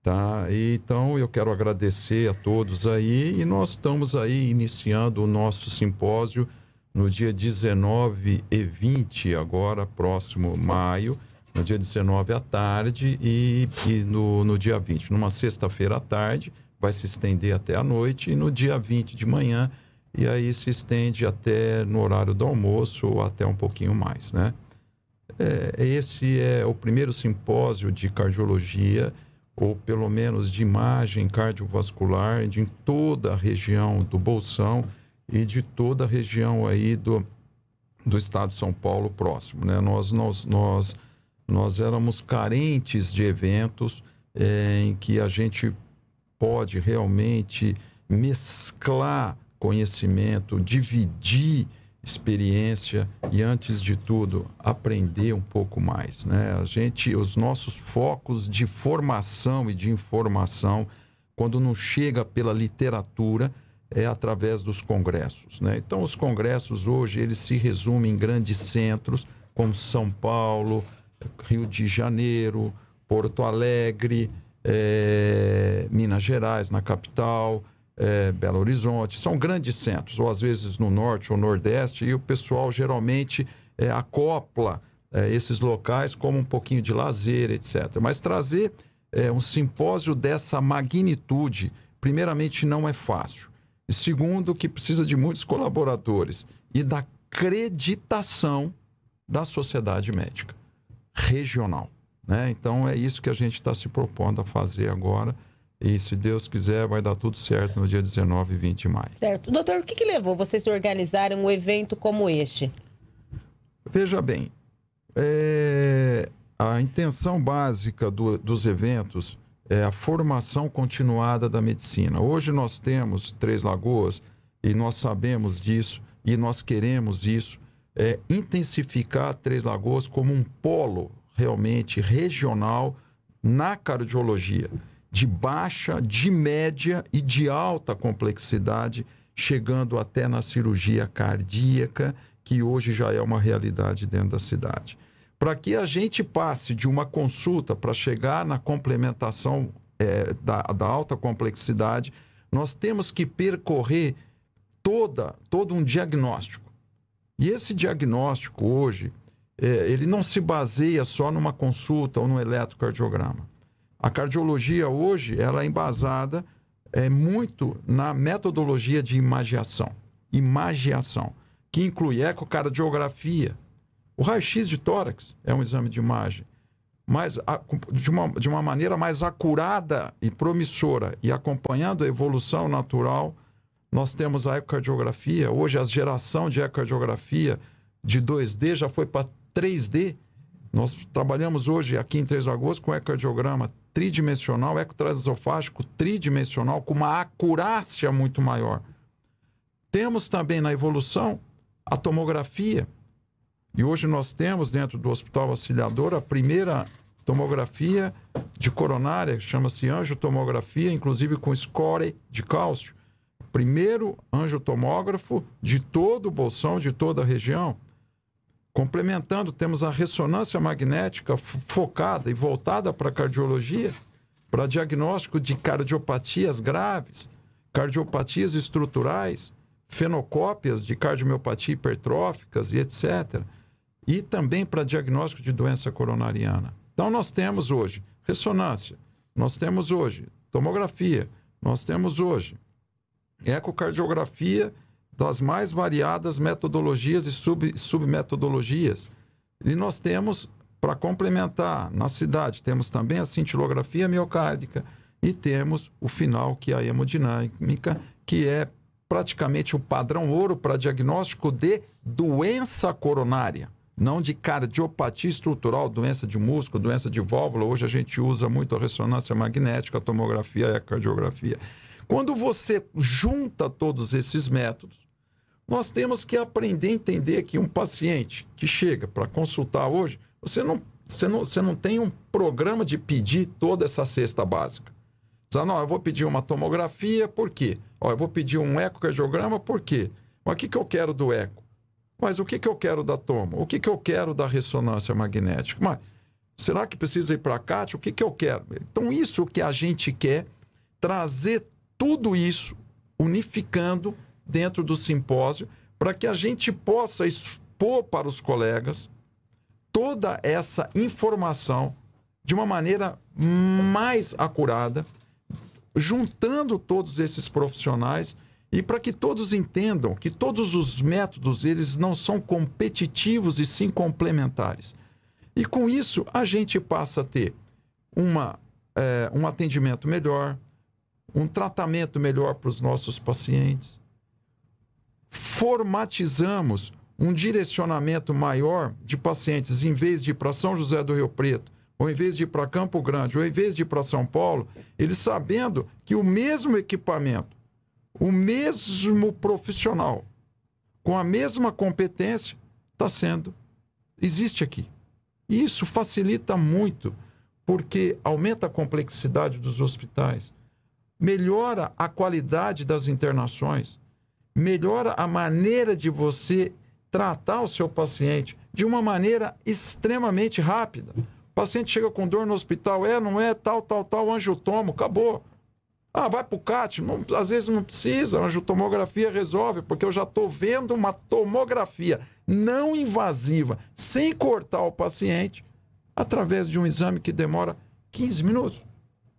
Tá? E, então eu quero agradecer a todos aí e nós estamos aí iniciando o nosso simpósio no dia 19 e 20 agora, próximo maio no dia 19 à tarde e, e no, no dia 20, numa sexta-feira à tarde, vai se estender até a noite, e no dia 20 de manhã, e aí se estende até no horário do almoço ou até um pouquinho mais, né? É, esse é o primeiro simpósio de cardiologia, ou pelo menos de imagem cardiovascular, de, em toda a região do Bolsão e de toda a região aí do, do estado de São Paulo próximo, né? Nós, nós, nós nós éramos carentes de eventos é, em que a gente pode realmente mesclar conhecimento, dividir experiência e antes de tudo aprender um pouco mais, né? A gente, os nossos focos de formação e de informação, quando não chega pela literatura, é através dos congressos, né? Então os congressos hoje eles se resumem em grandes centros como São Paulo, Rio de Janeiro, Porto Alegre, é, Minas Gerais, na capital, é, Belo Horizonte. São grandes centros, ou às vezes no norte ou nordeste, e o pessoal geralmente é, acopla esses locais como um pouquinho de lazer, etc. Mas trazer um simpósio dessa magnitude, primeiramente, não é fácil. E segundo, que precisa de muitos colaboradores e da acreditação da sociedade médica regional. Né? Então é isso que a gente está se propondo a fazer agora. E se Deus quiser, vai dar tudo certo no dia 19 e 20 de maio. Certo. Doutor, o que, que levou vocês a organizarem um evento como este? Veja bem, é, a intenção básica do, dos eventos é a formação continuada da medicina. Hoje nós temos Três Lagoas e nós sabemos disso e nós queremos isso é, intensificar Três Lagoas como um polo realmente regional na cardiologia, de baixa, de média e de alta complexidade, chegando até na cirurgia cardíaca, que hoje já é uma realidade dentro da cidade. Para que a gente passe de uma consulta para chegar na complementação é, da, da alta complexidade, nós temos que percorrer toda, todo um diagnóstico e esse diagnóstico hoje, é, ele não se baseia só numa consulta ou num eletrocardiograma. A cardiologia hoje, ela é embasada é, muito na metodologia de imagiação. Imagiação, que inclui ecocardiografia. O raio-x de tórax é um exame de imagem, mas de, uma, de uma maneira mais acurada e promissora e acompanhando a evolução natural nós temos a ecocardiografia, hoje a geração de ecocardiografia de 2D já foi para 3D. Nós trabalhamos hoje aqui em Três Lagoas com ecocardiograma tridimensional, ecotransesofágico tridimensional, com uma acurácia muito maior. Temos também na evolução a tomografia. E hoje nós temos dentro do Hospital Auxiliador a primeira tomografia de coronária, chama-se angiotomografia, inclusive com score de cálcio primeiro angiotomógrafo de todo o bolsão, de toda a região. Complementando, temos a ressonância magnética focada e voltada para a cardiologia, para diagnóstico de cardiopatias graves, cardiopatias estruturais, fenocópias de cardiomiopatia hipertróficas e etc. E também para diagnóstico de doença coronariana. Então, nós temos hoje ressonância, nós temos hoje tomografia, nós temos hoje ecocardiografia das mais variadas metodologias e sub, submetodologias. E nós temos, para complementar, na cidade, temos também a cintilografia miocárdica e temos o final, que é a hemodinâmica, que é praticamente o padrão ouro para diagnóstico de doença coronária, não de cardiopatia estrutural, doença de músculo, doença de válvula. Hoje a gente usa muito a ressonância magnética, a tomografia e a cardiografia. Quando você junta todos esses métodos, nós temos que aprender a entender que um paciente que chega para consultar hoje, você não, você, não, você não tem um programa de pedir toda essa cesta básica. Diz, não, eu vou pedir uma tomografia, por quê? Ó, eu vou pedir um ecocardiograma, por quê? Mas o que, que eu quero do eco? Mas o que, que eu quero da tomo? O que, que eu quero da ressonância magnética? Mas será que precisa ir para a CAT? O que, que eu quero? Então, isso que a gente quer, trazer tudo isso unificando dentro do simpósio para que a gente possa expor para os colegas toda essa informação de uma maneira mais acurada, juntando todos esses profissionais e para que todos entendam que todos os métodos eles não são competitivos e sim complementares. E com isso a gente passa a ter uma, é, um atendimento melhor, um tratamento melhor para os nossos pacientes. Formatizamos um direcionamento maior de pacientes, em vez de ir para São José do Rio Preto, ou em vez de ir para Campo Grande, ou em vez de ir para São Paulo, eles sabendo que o mesmo equipamento, o mesmo profissional, com a mesma competência, está sendo, existe aqui. Isso facilita muito, porque aumenta a complexidade dos hospitais, melhora a qualidade das internações, melhora a maneira de você tratar o seu paciente de uma maneira extremamente rápida. O paciente chega com dor no hospital, é, não é, tal, tal, tal, tomo, acabou. Ah, vai para o CAT, não, às vezes não precisa, angiotomografia resolve, porque eu já estou vendo uma tomografia não invasiva, sem cortar o paciente, através de um exame que demora 15 minutos.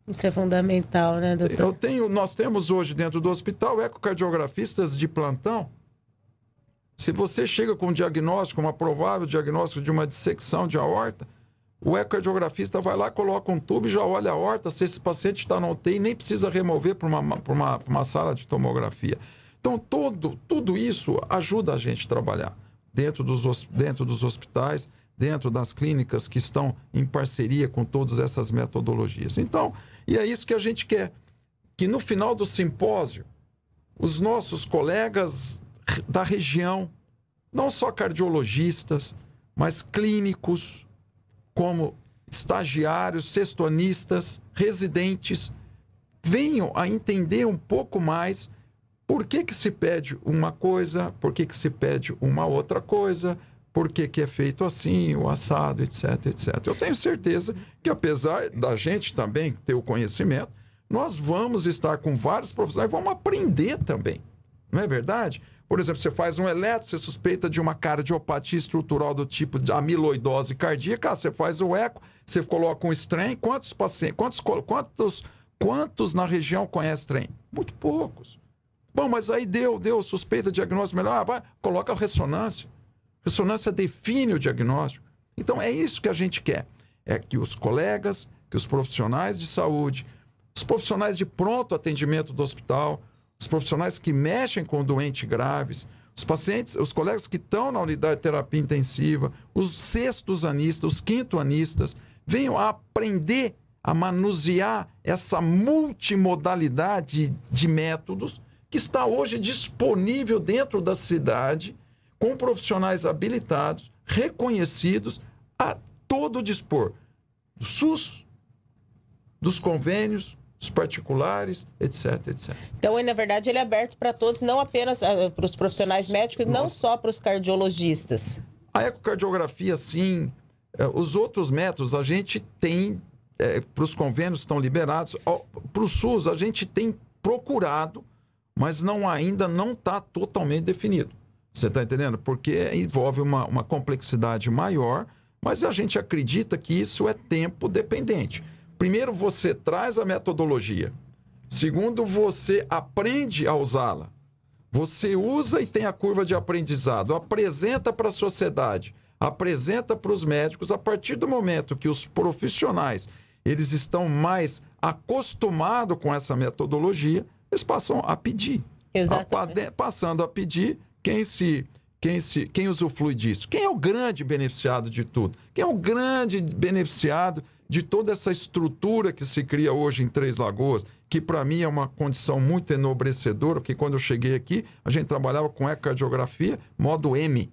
Isso é fundamental, né, doutor? Eu tenho, nós temos hoje dentro do hospital ecocardiografistas de plantão. Se você chega com um diagnóstico, uma provável diagnóstico de uma dissecção de aorta, o ecocardiografista vai lá, coloca um tubo e já olha a aorta. Se esse paciente está na UTI, nem precisa remover para uma, uma, uma sala de tomografia. Então, todo, tudo isso ajuda a gente a trabalhar dentro dos, dentro dos hospitais dentro das clínicas que estão em parceria com todas essas metodologias. Então, e é isso que a gente quer, que no final do simpósio, os nossos colegas da região, não só cardiologistas, mas clínicos, como estagiários, sextonistas, residentes, venham a entender um pouco mais por que, que se pede uma coisa, por que, que se pede uma outra coisa, por que, que é feito assim, o assado, etc, etc. Eu tenho certeza que, apesar da gente também ter o conhecimento, nós vamos estar com vários profissionais, vamos aprender também. Não é verdade? Por exemplo, você faz um eletro, você suspeita de uma cardiopatia estrutural do tipo de amiloidose cardíaca, ah, você faz o eco, você coloca um strain, quantos pacientes, quantos, quantos, quantos na região conhecem trem? Muito poucos. Bom, mas aí deu, deu suspeita, diagnóstico melhor, ah, vai, coloca a ressonância. Ressonância define o diagnóstico. Então é isso que a gente quer. É que os colegas, que os profissionais de saúde, os profissionais de pronto atendimento do hospital, os profissionais que mexem com doentes graves, os pacientes, os colegas que estão na unidade de terapia intensiva, os sextos anistas, os quinto anistas, venham a aprender a manusear essa multimodalidade de métodos que está hoje disponível dentro da cidade com profissionais habilitados, reconhecidos a todo dispor do SUS, dos convênios, dos particulares, etc, etc. Então, ele, na verdade, ele é aberto para todos, não apenas uh, ah, para os profissionais médicos, não só para os cardiologistas. A ecocardiografia, sim. É, os outros métodos a gente tem, é, para os convênios estão liberados. Para o SUS, a gente tem procurado, mas não ainda não está totalmente definido. Você está entendendo? Porque envolve uma, uma complexidade maior, mas a gente acredita que isso é tempo dependente. Primeiro, você traz a metodologia. Segundo, você aprende a usá-la. Você usa e tem a curva de aprendizado, apresenta para a sociedade, apresenta para os médicos. A partir do momento que os profissionais eles estão mais acostumados com essa metodologia, eles passam a pedir. Exatamente. A, passando a pedir, quem se quem, se, quem usufrui disso? Quem é o grande beneficiado de tudo? Quem é o grande beneficiado de toda essa estrutura que se cria hoje em Três Lagoas, que para mim é uma condição muito enobrecedora, porque quando eu cheguei aqui, a gente trabalhava com ecocardiografia, modo M.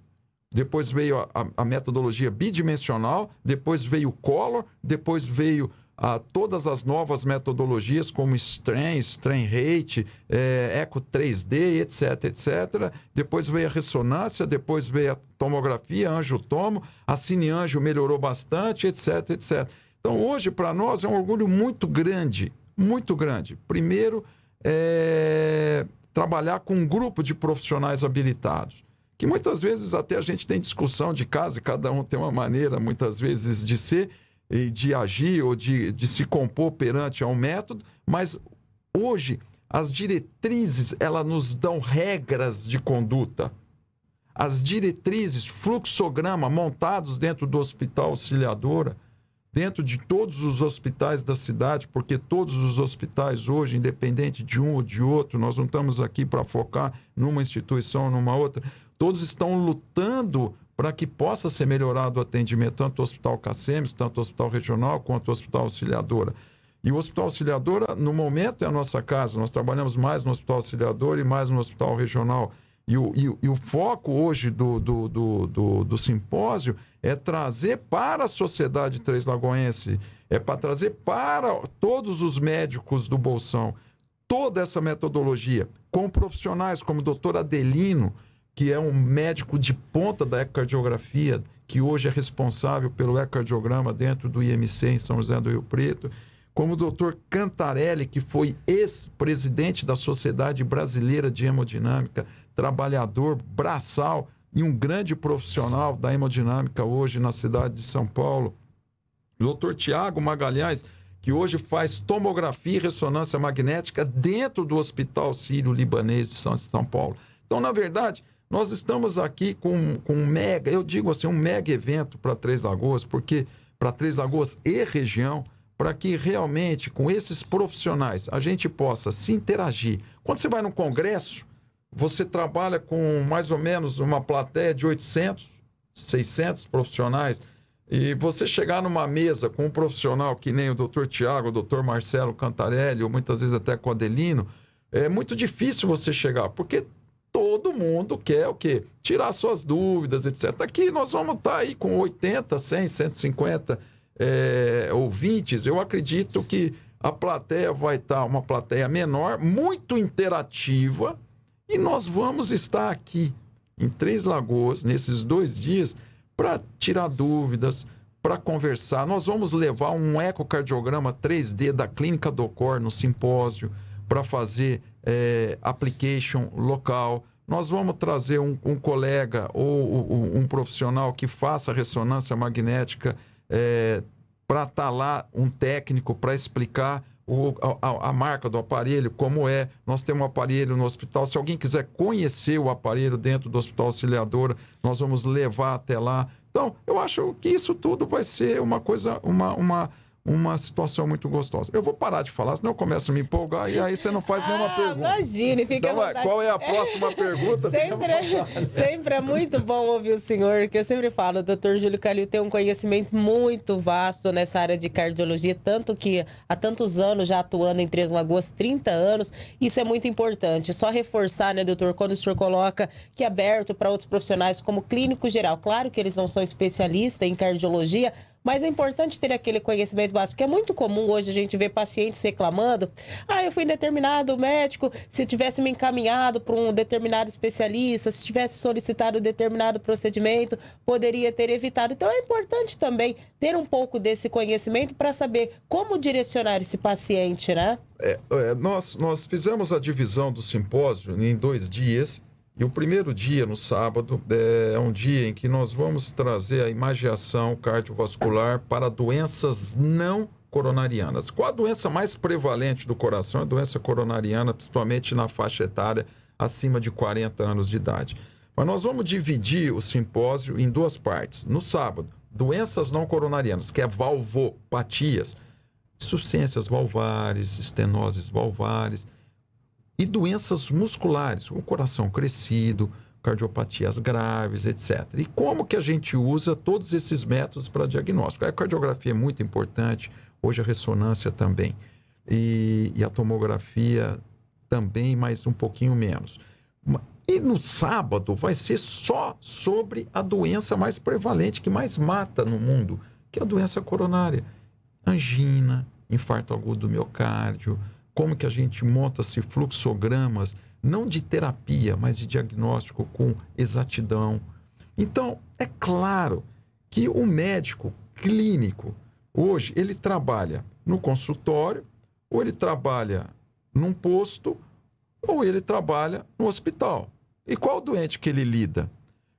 Depois veio a, a, a metodologia bidimensional, depois veio o Collor, depois veio a todas as novas metodologias como Strain, Strain Rate, é, Eco 3D, etc, etc. Depois veio a ressonância, depois veio a tomografia, anjo-tomo, a anjo melhorou bastante, etc, etc. Então hoje para nós é um orgulho muito grande, muito grande. Primeiro, é, trabalhar com um grupo de profissionais habilitados que muitas vezes até a gente tem discussão de casa, cada um tem uma maneira, muitas vezes, de ser, de agir ou de, de se compor perante a um método, mas hoje as diretrizes elas nos dão regras de conduta. As diretrizes, fluxograma montados dentro do hospital auxiliadora, dentro de todos os hospitais da cidade, porque todos os hospitais hoje, independente de um ou de outro, nós não estamos aqui para focar numa instituição ou numa outra, todos estão lutando para que possa ser melhorado o atendimento tanto do Hospital Cacemes, tanto do Hospital Regional, quanto do Hospital Auxiliadora. E o Hospital Auxiliadora, no momento, é a nossa casa. Nós trabalhamos mais no Hospital Auxiliadora e mais no Hospital Regional. E o, e, e o foco hoje do, do, do, do, do simpósio é trazer para a sociedade Três Lagoense, é para trazer para todos os médicos do Bolsão toda essa metodologia, com profissionais como o doutor Adelino, que é um médico de ponta da ecocardiografia, que hoje é responsável pelo ecocardiograma dentro do IMC em São José do Rio Preto, como o doutor Cantarelli, que foi ex-presidente da Sociedade Brasileira de Hemodinâmica, trabalhador braçal e um grande profissional da hemodinâmica hoje na cidade de São Paulo. Doutor Tiago Magalhães, que hoje faz tomografia e ressonância magnética dentro do Hospital Sírio-Libanês de São Paulo. Então, na verdade, nós estamos aqui com, com um mega, eu digo assim, um mega evento para Três Lagoas, porque para Três Lagoas e região, para que realmente com esses profissionais a gente possa se interagir. Quando você vai no congresso, você trabalha com mais ou menos uma plateia de 800, 600 profissionais, e você chegar numa mesa com um profissional que nem o Dr. Tiago, o Dr. Marcelo Cantarelli, ou muitas vezes até com o Adelino, é muito difícil você chegar, porque todo mundo quer o quê? Tirar suas dúvidas, etc. Aqui nós vamos estar tá aí com 80, 100, 150 é, ouvintes. Eu acredito que a plateia vai estar tá uma plateia menor, muito interativa, e nós vamos estar aqui em Três Lagoas nesses dois dias para tirar dúvidas, para conversar. Nós vamos levar um ecocardiograma 3D da Clínica do Cor no simpósio para fazer é, application local. Nós vamos trazer um, um colega ou, ou um profissional que faça ressonância magnética é, para estar tá lá, um técnico para explicar o, a, a, marca do aparelho, como é. Nós temos um aparelho no hospital. Se alguém quiser conhecer o aparelho dentro do Hospital Auxiliadora, nós vamos levar até lá. Então, eu acho que isso tudo vai ser uma coisa, uma, uma, uma situação muito gostosa. Eu vou parar de falar, senão eu começo a me empolgar e aí você não faz ah, nenhuma pergunta. Imagine, fica então, é, vontade. Qual é a próxima pergunta? sempre, é, sempre é muito bom ouvir o senhor, que eu sempre falo, o doutor Júlio Calil tem um conhecimento muito vasto nessa área de cardiologia, tanto que há tantos anos já atuando em Três Lagoas, 30 anos, isso é muito importante. Só reforçar, né, doutor, quando o senhor coloca que é aberto para outros profissionais como clínico geral. Claro que eles não são especialistas em cardiologia, mas é importante ter aquele conhecimento básico, porque é muito comum hoje a gente ver pacientes reclamando: ah, eu fui em determinado médico, se tivesse me encaminhado para um determinado especialista, se tivesse solicitado determinado procedimento, poderia ter evitado. Então é importante também ter um pouco desse conhecimento para saber como direcionar esse paciente, né? É, é, nós, nós fizemos a divisão do simpósio em dois dias e o primeiro dia, no sábado, é um dia em que nós vamos trazer a imagiação cardiovascular para doenças não coronarianas. Qual a doença mais prevalente do coração? É a doença coronariana, principalmente na faixa etária acima de 40 anos de idade. Mas nós vamos dividir o simpósio em duas partes. No sábado, doenças não coronarianas, que é valvopatias, insuficiências valvares, estenoses valvares, e doenças musculares, o coração crescido, cardiopatias graves, etc. E como que a gente usa todos esses métodos para diagnóstico? A cardiografia é muito importante, hoje a ressonância também, e, e a tomografia também, mas um pouquinho menos. E no sábado vai ser só sobre a doença mais prevalente, que mais mata no mundo, que é a doença coronária. Angina, infarto agudo do miocárdio, como que a gente monta-se fluxogramas, não de terapia, mas de diagnóstico com exatidão. Então, é claro que o médico clínico, hoje, ele trabalha no consultório, ou ele trabalha num posto, ou ele trabalha no hospital. E qual doente que ele lida?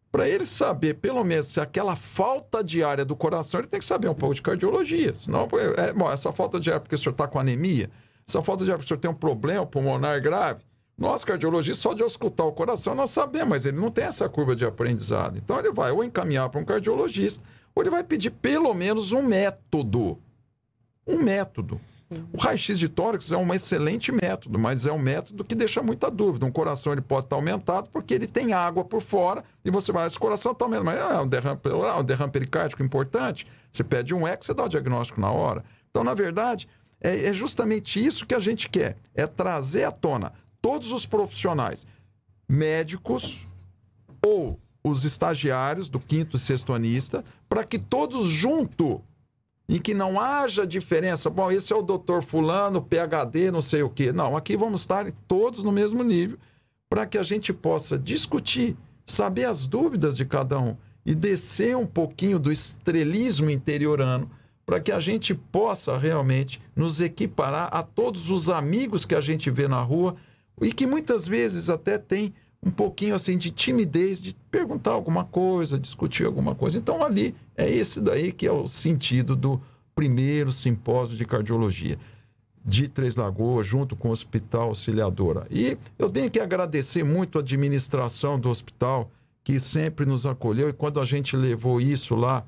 Para ele saber, pelo menos, se aquela falta diária do coração, ele tem que saber um pouco de cardiologia. Senão, é, bom, essa falta diária porque o senhor está com anemia, essa falta de ar, o senhor tem um problema pulmonar grave? Nós, cardiologistas, só de escutar o coração nós sabemos, mas ele não tem essa curva de aprendizado. Então ele vai ou encaminhar para um cardiologista, ou ele vai pedir pelo menos um método. Um método. O raio-x de tórax é um excelente método, mas é um método que deixa muita dúvida. Um coração ele pode estar aumentado porque ele tem água por fora e você vai, ah, esse coração está aumentado, mas é um derrame, ah, um derrame pericárdico importante. Você pede um eco, você dá o diagnóstico na hora. Então, na verdade, é, é, justamente isso que a gente quer: é trazer à tona todos os profissionais, médicos ou os estagiários do quinto e sexto anista, para que todos junto, em que não haja diferença, bom, esse é o doutor fulano, PhD, não sei o quê. Não, aqui vamos estar todos no mesmo nível, para que a gente possa discutir, saber as dúvidas de cada um e descer um pouquinho do estrelismo interiorano para que a gente possa realmente nos equiparar a todos os amigos que a gente vê na rua e que muitas vezes até tem um pouquinho assim de timidez de perguntar alguma coisa, discutir alguma coisa. Então ali é esse daí que é o sentido do primeiro simpósio de cardiologia de Três Lagoas, junto com o Hospital Auxiliadora. E eu tenho que agradecer muito a administração do hospital, que sempre nos acolheu. E quando a gente levou isso lá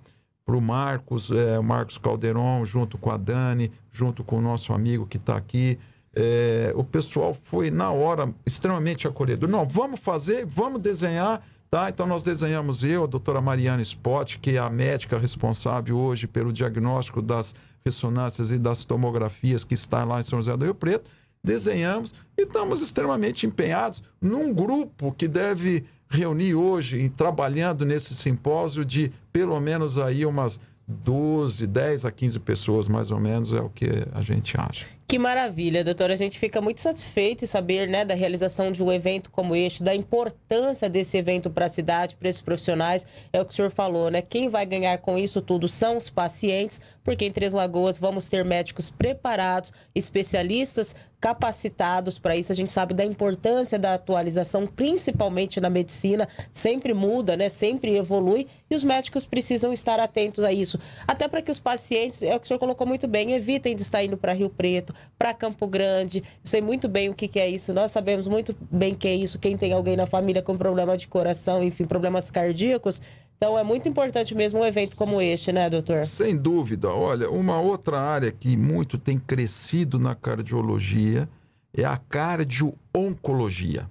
para o Marcos, é, Marcos Calderon, junto com a Dani, junto com o nosso amigo que está aqui. É, o pessoal foi, na hora, extremamente acolhedor. Não, vamos fazer, vamos desenhar. Tá? Então, nós desenhamos eu, a doutora Mariana Spott, que é a médica responsável hoje pelo diagnóstico das ressonâncias e das tomografias que está lá em São José do Rio Preto. Desenhamos e estamos extremamente empenhados num grupo que deve reuni hoje, e trabalhando nesse simpósio de pelo menos aí umas 12, 10 a 15 pessoas, mais ou menos, é o que a gente acha. Que maravilha, doutora. A gente fica muito satisfeito em saber né, da realização de um evento como este, da importância desse evento para a cidade, para esses profissionais. É o que o senhor falou, né? Quem vai ganhar com isso tudo são os pacientes, porque em Três Lagoas vamos ter médicos preparados, especialistas capacitados para isso. A gente sabe da importância da atualização, principalmente na medicina, sempre muda, né? Sempre evolui e os médicos precisam estar atentos a isso. Até para que os pacientes, é o que o senhor colocou muito bem, evitem de estar indo para Rio Preto, para Campo Grande. Sei muito bem o que, que é isso, nós sabemos muito bem o que é isso, quem tem alguém na família com problema de coração, enfim, problemas cardíacos então é muito importante mesmo um evento como este, né, doutor? Sem dúvida. Olha, uma outra área que muito tem crescido na cardiologia é a cardio-oncologia.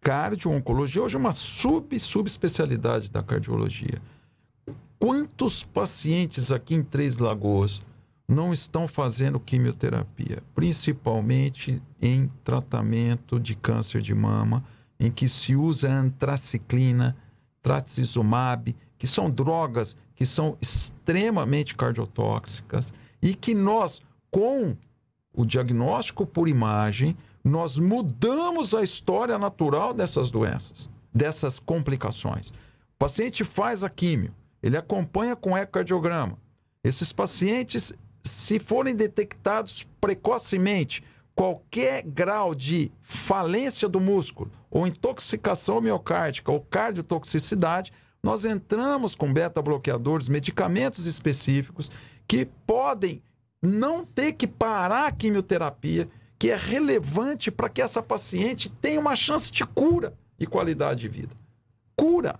Cardio-oncologia hoje é uma sub-subespecialidade da cardiologia. Quantos pacientes aqui em Três Lagoas não estão fazendo quimioterapia, principalmente em tratamento de câncer de mama, em que se usa antraciclina, tratizumab, que são drogas que são extremamente cardiotóxicas e que nós, com o diagnóstico por imagem, nós mudamos a história natural dessas doenças, dessas complicações. O paciente faz a químio, ele acompanha com ecocardiograma. Esses pacientes, se forem detectados precocemente, qualquer grau de falência do músculo, ou intoxicação miocárdica ou cardiotoxicidade, nós entramos com beta-bloqueadores, medicamentos específicos que podem não ter que parar a quimioterapia, que é relevante para que essa paciente tenha uma chance de cura e qualidade de vida. Cura!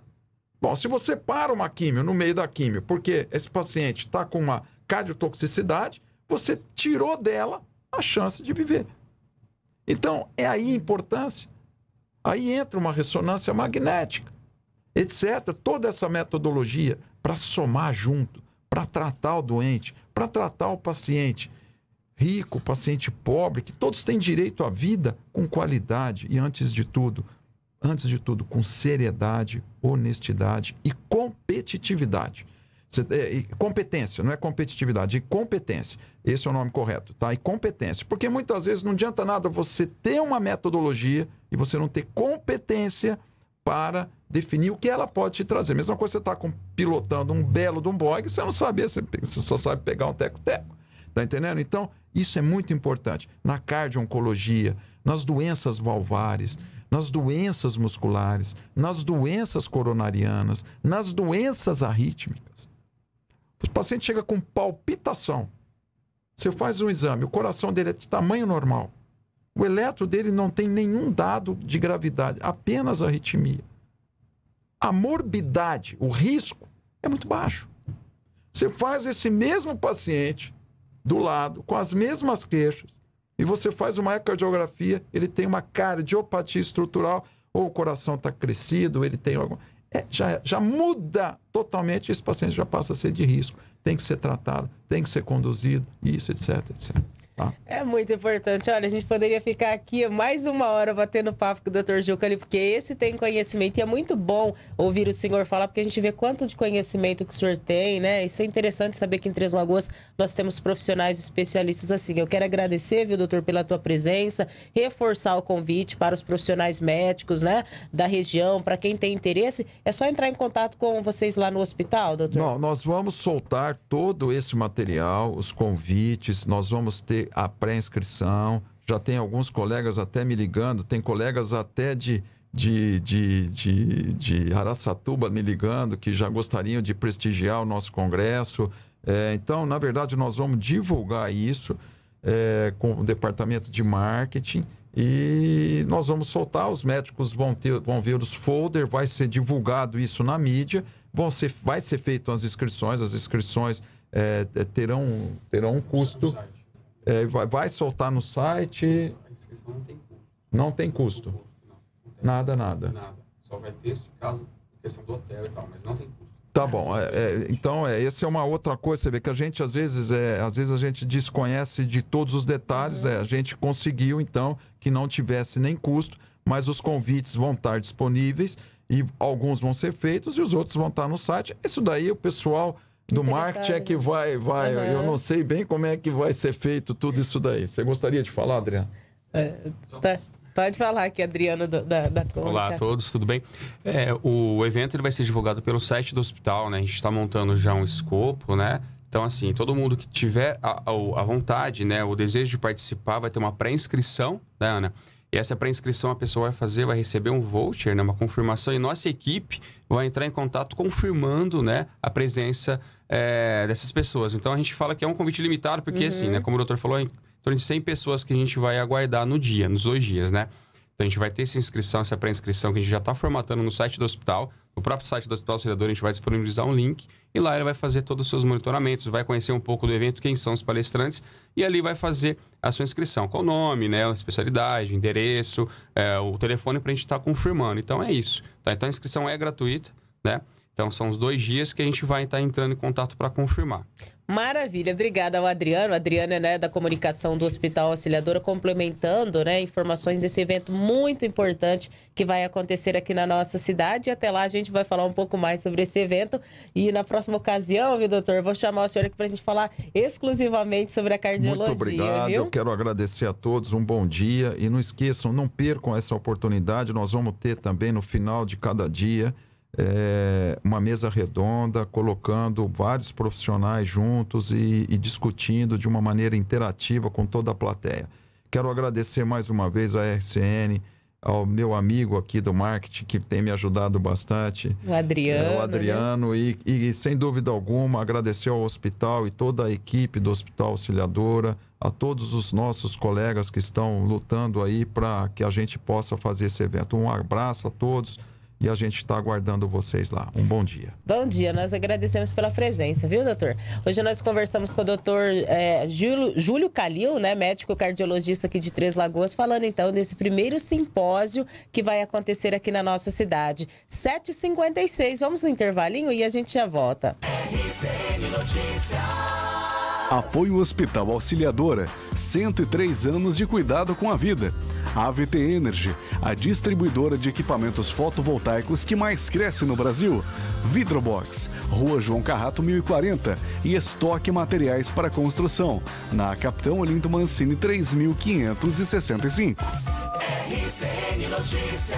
Bom, se você para uma quimio no meio da quimio, porque esse paciente está com uma cardiotoxicidade, você tirou dela a chance de viver. Então, é aí a importância Aí entra uma ressonância magnética, etc. Toda essa metodologia para somar junto, para tratar o doente, para tratar o paciente rico, paciente pobre, que todos têm direito à vida com qualidade e antes de tudo, antes de tudo, com seriedade, honestidade e competitividade é, competência, não é competitividade, é competência. Esse é o nome correto, tá? E competência. Porque muitas vezes não adianta nada você ter uma metodologia e você não ter competência para definir o que ela pode te trazer. Mesma coisa você está pilotando um belo de um você não sabe, você, você só sabe pegar um teco-teco. Tá entendendo? Então, isso é muito importante. Na cardio-oncologia, nas doenças valvares, nas doenças musculares, nas doenças coronarianas, nas doenças arrítmicas. O paciente chega com palpitação. Você faz um exame, o coração dele é de tamanho normal. O eletro dele não tem nenhum dado de gravidade, apenas arritmia. A morbidade, o risco, é muito baixo. Você faz esse mesmo paciente do lado, com as mesmas queixas, e você faz uma ecocardiografia, ele tem uma cardiopatia estrutural, ou o coração está crescido, ele tem alguma é, já, já muda totalmente, esse paciente já passa a ser de risco, tem que ser tratado, tem que ser conduzido, isso, etc, etc. Tá? É muito importante. Olha, a gente poderia ficar aqui mais uma hora batendo papo com o Dr. Juca ali, porque esse tem conhecimento e é muito bom ouvir o senhor falar, porque a gente vê quanto de conhecimento que o senhor tem, né? Isso é interessante saber que em Três Lagoas nós temos profissionais especialistas assim. Eu quero agradecer, viu, doutor, pela tua presença, reforçar o convite para os profissionais médicos, né, da região, para quem tem interesse, é só entrar em contato com vocês lá no hospital, doutor? Não, nós vamos soltar todo esse material, os convites, nós vamos ter a pré-inscrição. Já tem alguns colegas até me ligando, tem colegas até de, de, de, de, de Araçatuba me ligando que já gostariam de prestigiar o nosso congresso. É, então, na verdade, nós vamos divulgar isso é, com o departamento de marketing e nós vamos soltar. Os médicos vão, ter, vão ver os folder, vai ser divulgado isso na mídia, vão ser, vai ser feito as inscrições, as inscrições é, terão, terão um custo. É, vai soltar no site. inscrição não tem custo. Não tem custo. Não Não tem nada, custo. nada. Nada. Só vai ter esse caso, questão do hotel e tal, mas não tem custo. Tá bom. É, é então, é, essa é uma outra coisa, você vê que a gente, às vezes, é, às vezes a gente desconhece de todos os detalhes. É. a gente conseguiu, então, que não tivesse nem custo, mas os convites vão estar disponíveis e alguns vão ser feitos e os outros vão estar no site. Isso daí o pessoal do marketing é que vai, vai. Uhum. Eu não sei bem como é que vai ser feito tudo isso daí. Você gostaria de falar, Adriano? É, tá. Pode falar aqui, Adriano, da, da, Olá a todos, tudo bem? É, o evento ele vai ser divulgado pelo site do hospital, né? A gente está montando já um escopo, né? Então, assim, todo mundo que tiver a, a, a vontade, né, o desejo de participar, vai ter uma pré-inscrição, né, Ana? E essa pré-inscrição a pessoa vai fazer, vai receber um voucher, né, uma confirmação, e nossa equipe vai entrar em contato confirmando né, a presença é, dessas pessoas. Então a gente fala que é um convite limitado, porque assim, uhum. assim, né, como o doutor falou, em torno de 100 pessoas que a gente vai aguardar no dia, nos dois dias, né? Então a gente vai ter essa inscrição, essa pré-inscrição que a gente já está formatando no site do hospital. O próprio site do Hospital Auxiliador a gente vai disponibilizar um link e lá ele vai fazer todos os seus monitoramentos, vai conhecer um pouco do evento, quem são os palestrantes e ali vai fazer a sua inscrição, com o nome, né, a especialidade, endereço, é, o telefone para a gente estar tá confirmando. Então é isso. Tá? Então a inscrição é gratuita, né? Então são os dois dias que a gente vai estar tá entrando em contato para confirmar. Maravilha, obrigada ao Adriano. Adriano é, né, da comunicação do Hospital Auxiliadora, complementando né, informações desse evento muito importante que vai acontecer aqui na nossa cidade. E até lá a gente vai falar um pouco mais sobre esse evento. E na próxima ocasião, viu, doutor, vou chamar o senhor aqui para a gente falar exclusivamente sobre a cardiologia. Muito obrigado, viu? eu quero agradecer a todos, um bom dia. E não esqueçam, não percam essa oportunidade, nós vamos ter também no final de cada dia é, uma mesa redonda, colocando vários profissionais juntos e, e, discutindo de uma maneira interativa com toda a plateia. Quero agradecer mais uma vez à RCN, ao meu amigo aqui do marketing, que tem me ajudado bastante. O Adriano. É, o Adriano. Né? E, e, sem dúvida alguma, agradecer ao hospital e toda a equipe do Hospital Auxiliadora, a todos os nossos colegas que estão lutando aí para que a gente possa fazer esse evento. Um abraço a todos e a gente está aguardando vocês lá. Um bom dia. Bom dia, nós agradecemos pela presença, viu, doutor? Hoje nós conversamos com o doutor é, Júlio, Júlio Calil, né, médico cardiologista aqui de Três Lagoas, falando então desse primeiro simpósio que vai acontecer aqui na nossa cidade. 7h56, vamos no intervalinho e a gente já volta. RCN Notícias. Apoio Hospital Auxiliadora, 103 anos de cuidado com a vida. AVT Energy, a distribuidora de equipamentos fotovoltaicos que mais cresce no Brasil. Vidrobox, Rua João Carrato 1040 e estoque materiais para construção, na Capitão Olinto Mancini 3565. RCN Notícias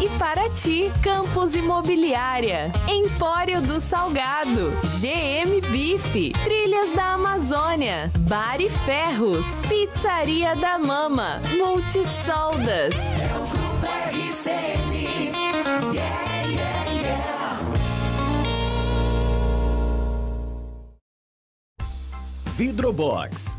e Paraty. Campos Imobiliária, Empório do Salgado, GM Bife, Trilhas da Amazônia, Bar e Ferros, Pizzaria da Mama, Multisoldas. É o Grupo RCN. Yeah. Vidrobox,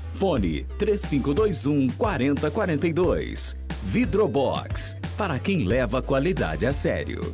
Fone 3521 4042. Vidrobox. Para quem leva qualidade a sério.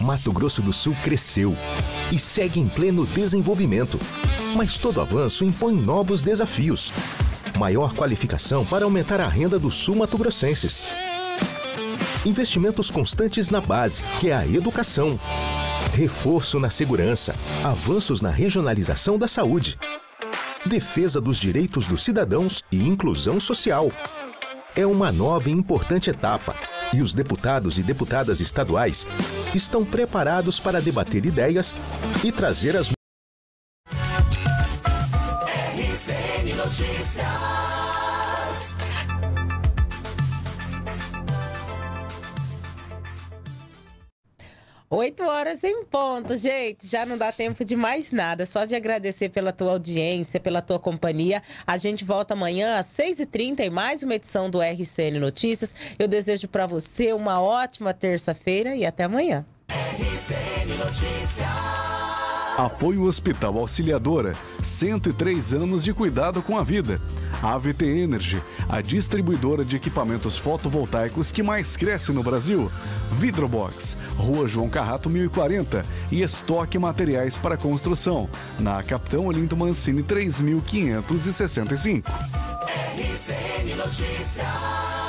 Mato Grosso do Sul cresceu e segue em pleno desenvolvimento. Mas todo avanço impõe novos desafios. Maior qualificação para aumentar a renda dos sul-mato-grossenses. Investimentos constantes na base, que é a educação. Reforço na segurança. Avanços na regionalização da saúde. Defesa dos direitos dos cidadãos e inclusão social. É uma nova e importante etapa e os deputados e deputadas estaduais estão preparados para debater ideias e trazer as 8 horas em ponto, gente. Já não dá tempo de mais nada. Só de agradecer pela tua audiência, pela tua companhia. A gente volta amanhã às 6h30 em mais uma edição do RCN Notícias. Eu desejo para você uma ótima terça-feira e até amanhã. RCN Notícias. Apoio Hospital Auxiliadora, 103 anos de cuidado com a vida. AVT Energy, a distribuidora de equipamentos fotovoltaicos que mais cresce no Brasil. Vidrobox, Rua João Carrato 1040 e estoque materiais para construção, na Capitão Olinto Mancini 3565. RCN Notícias.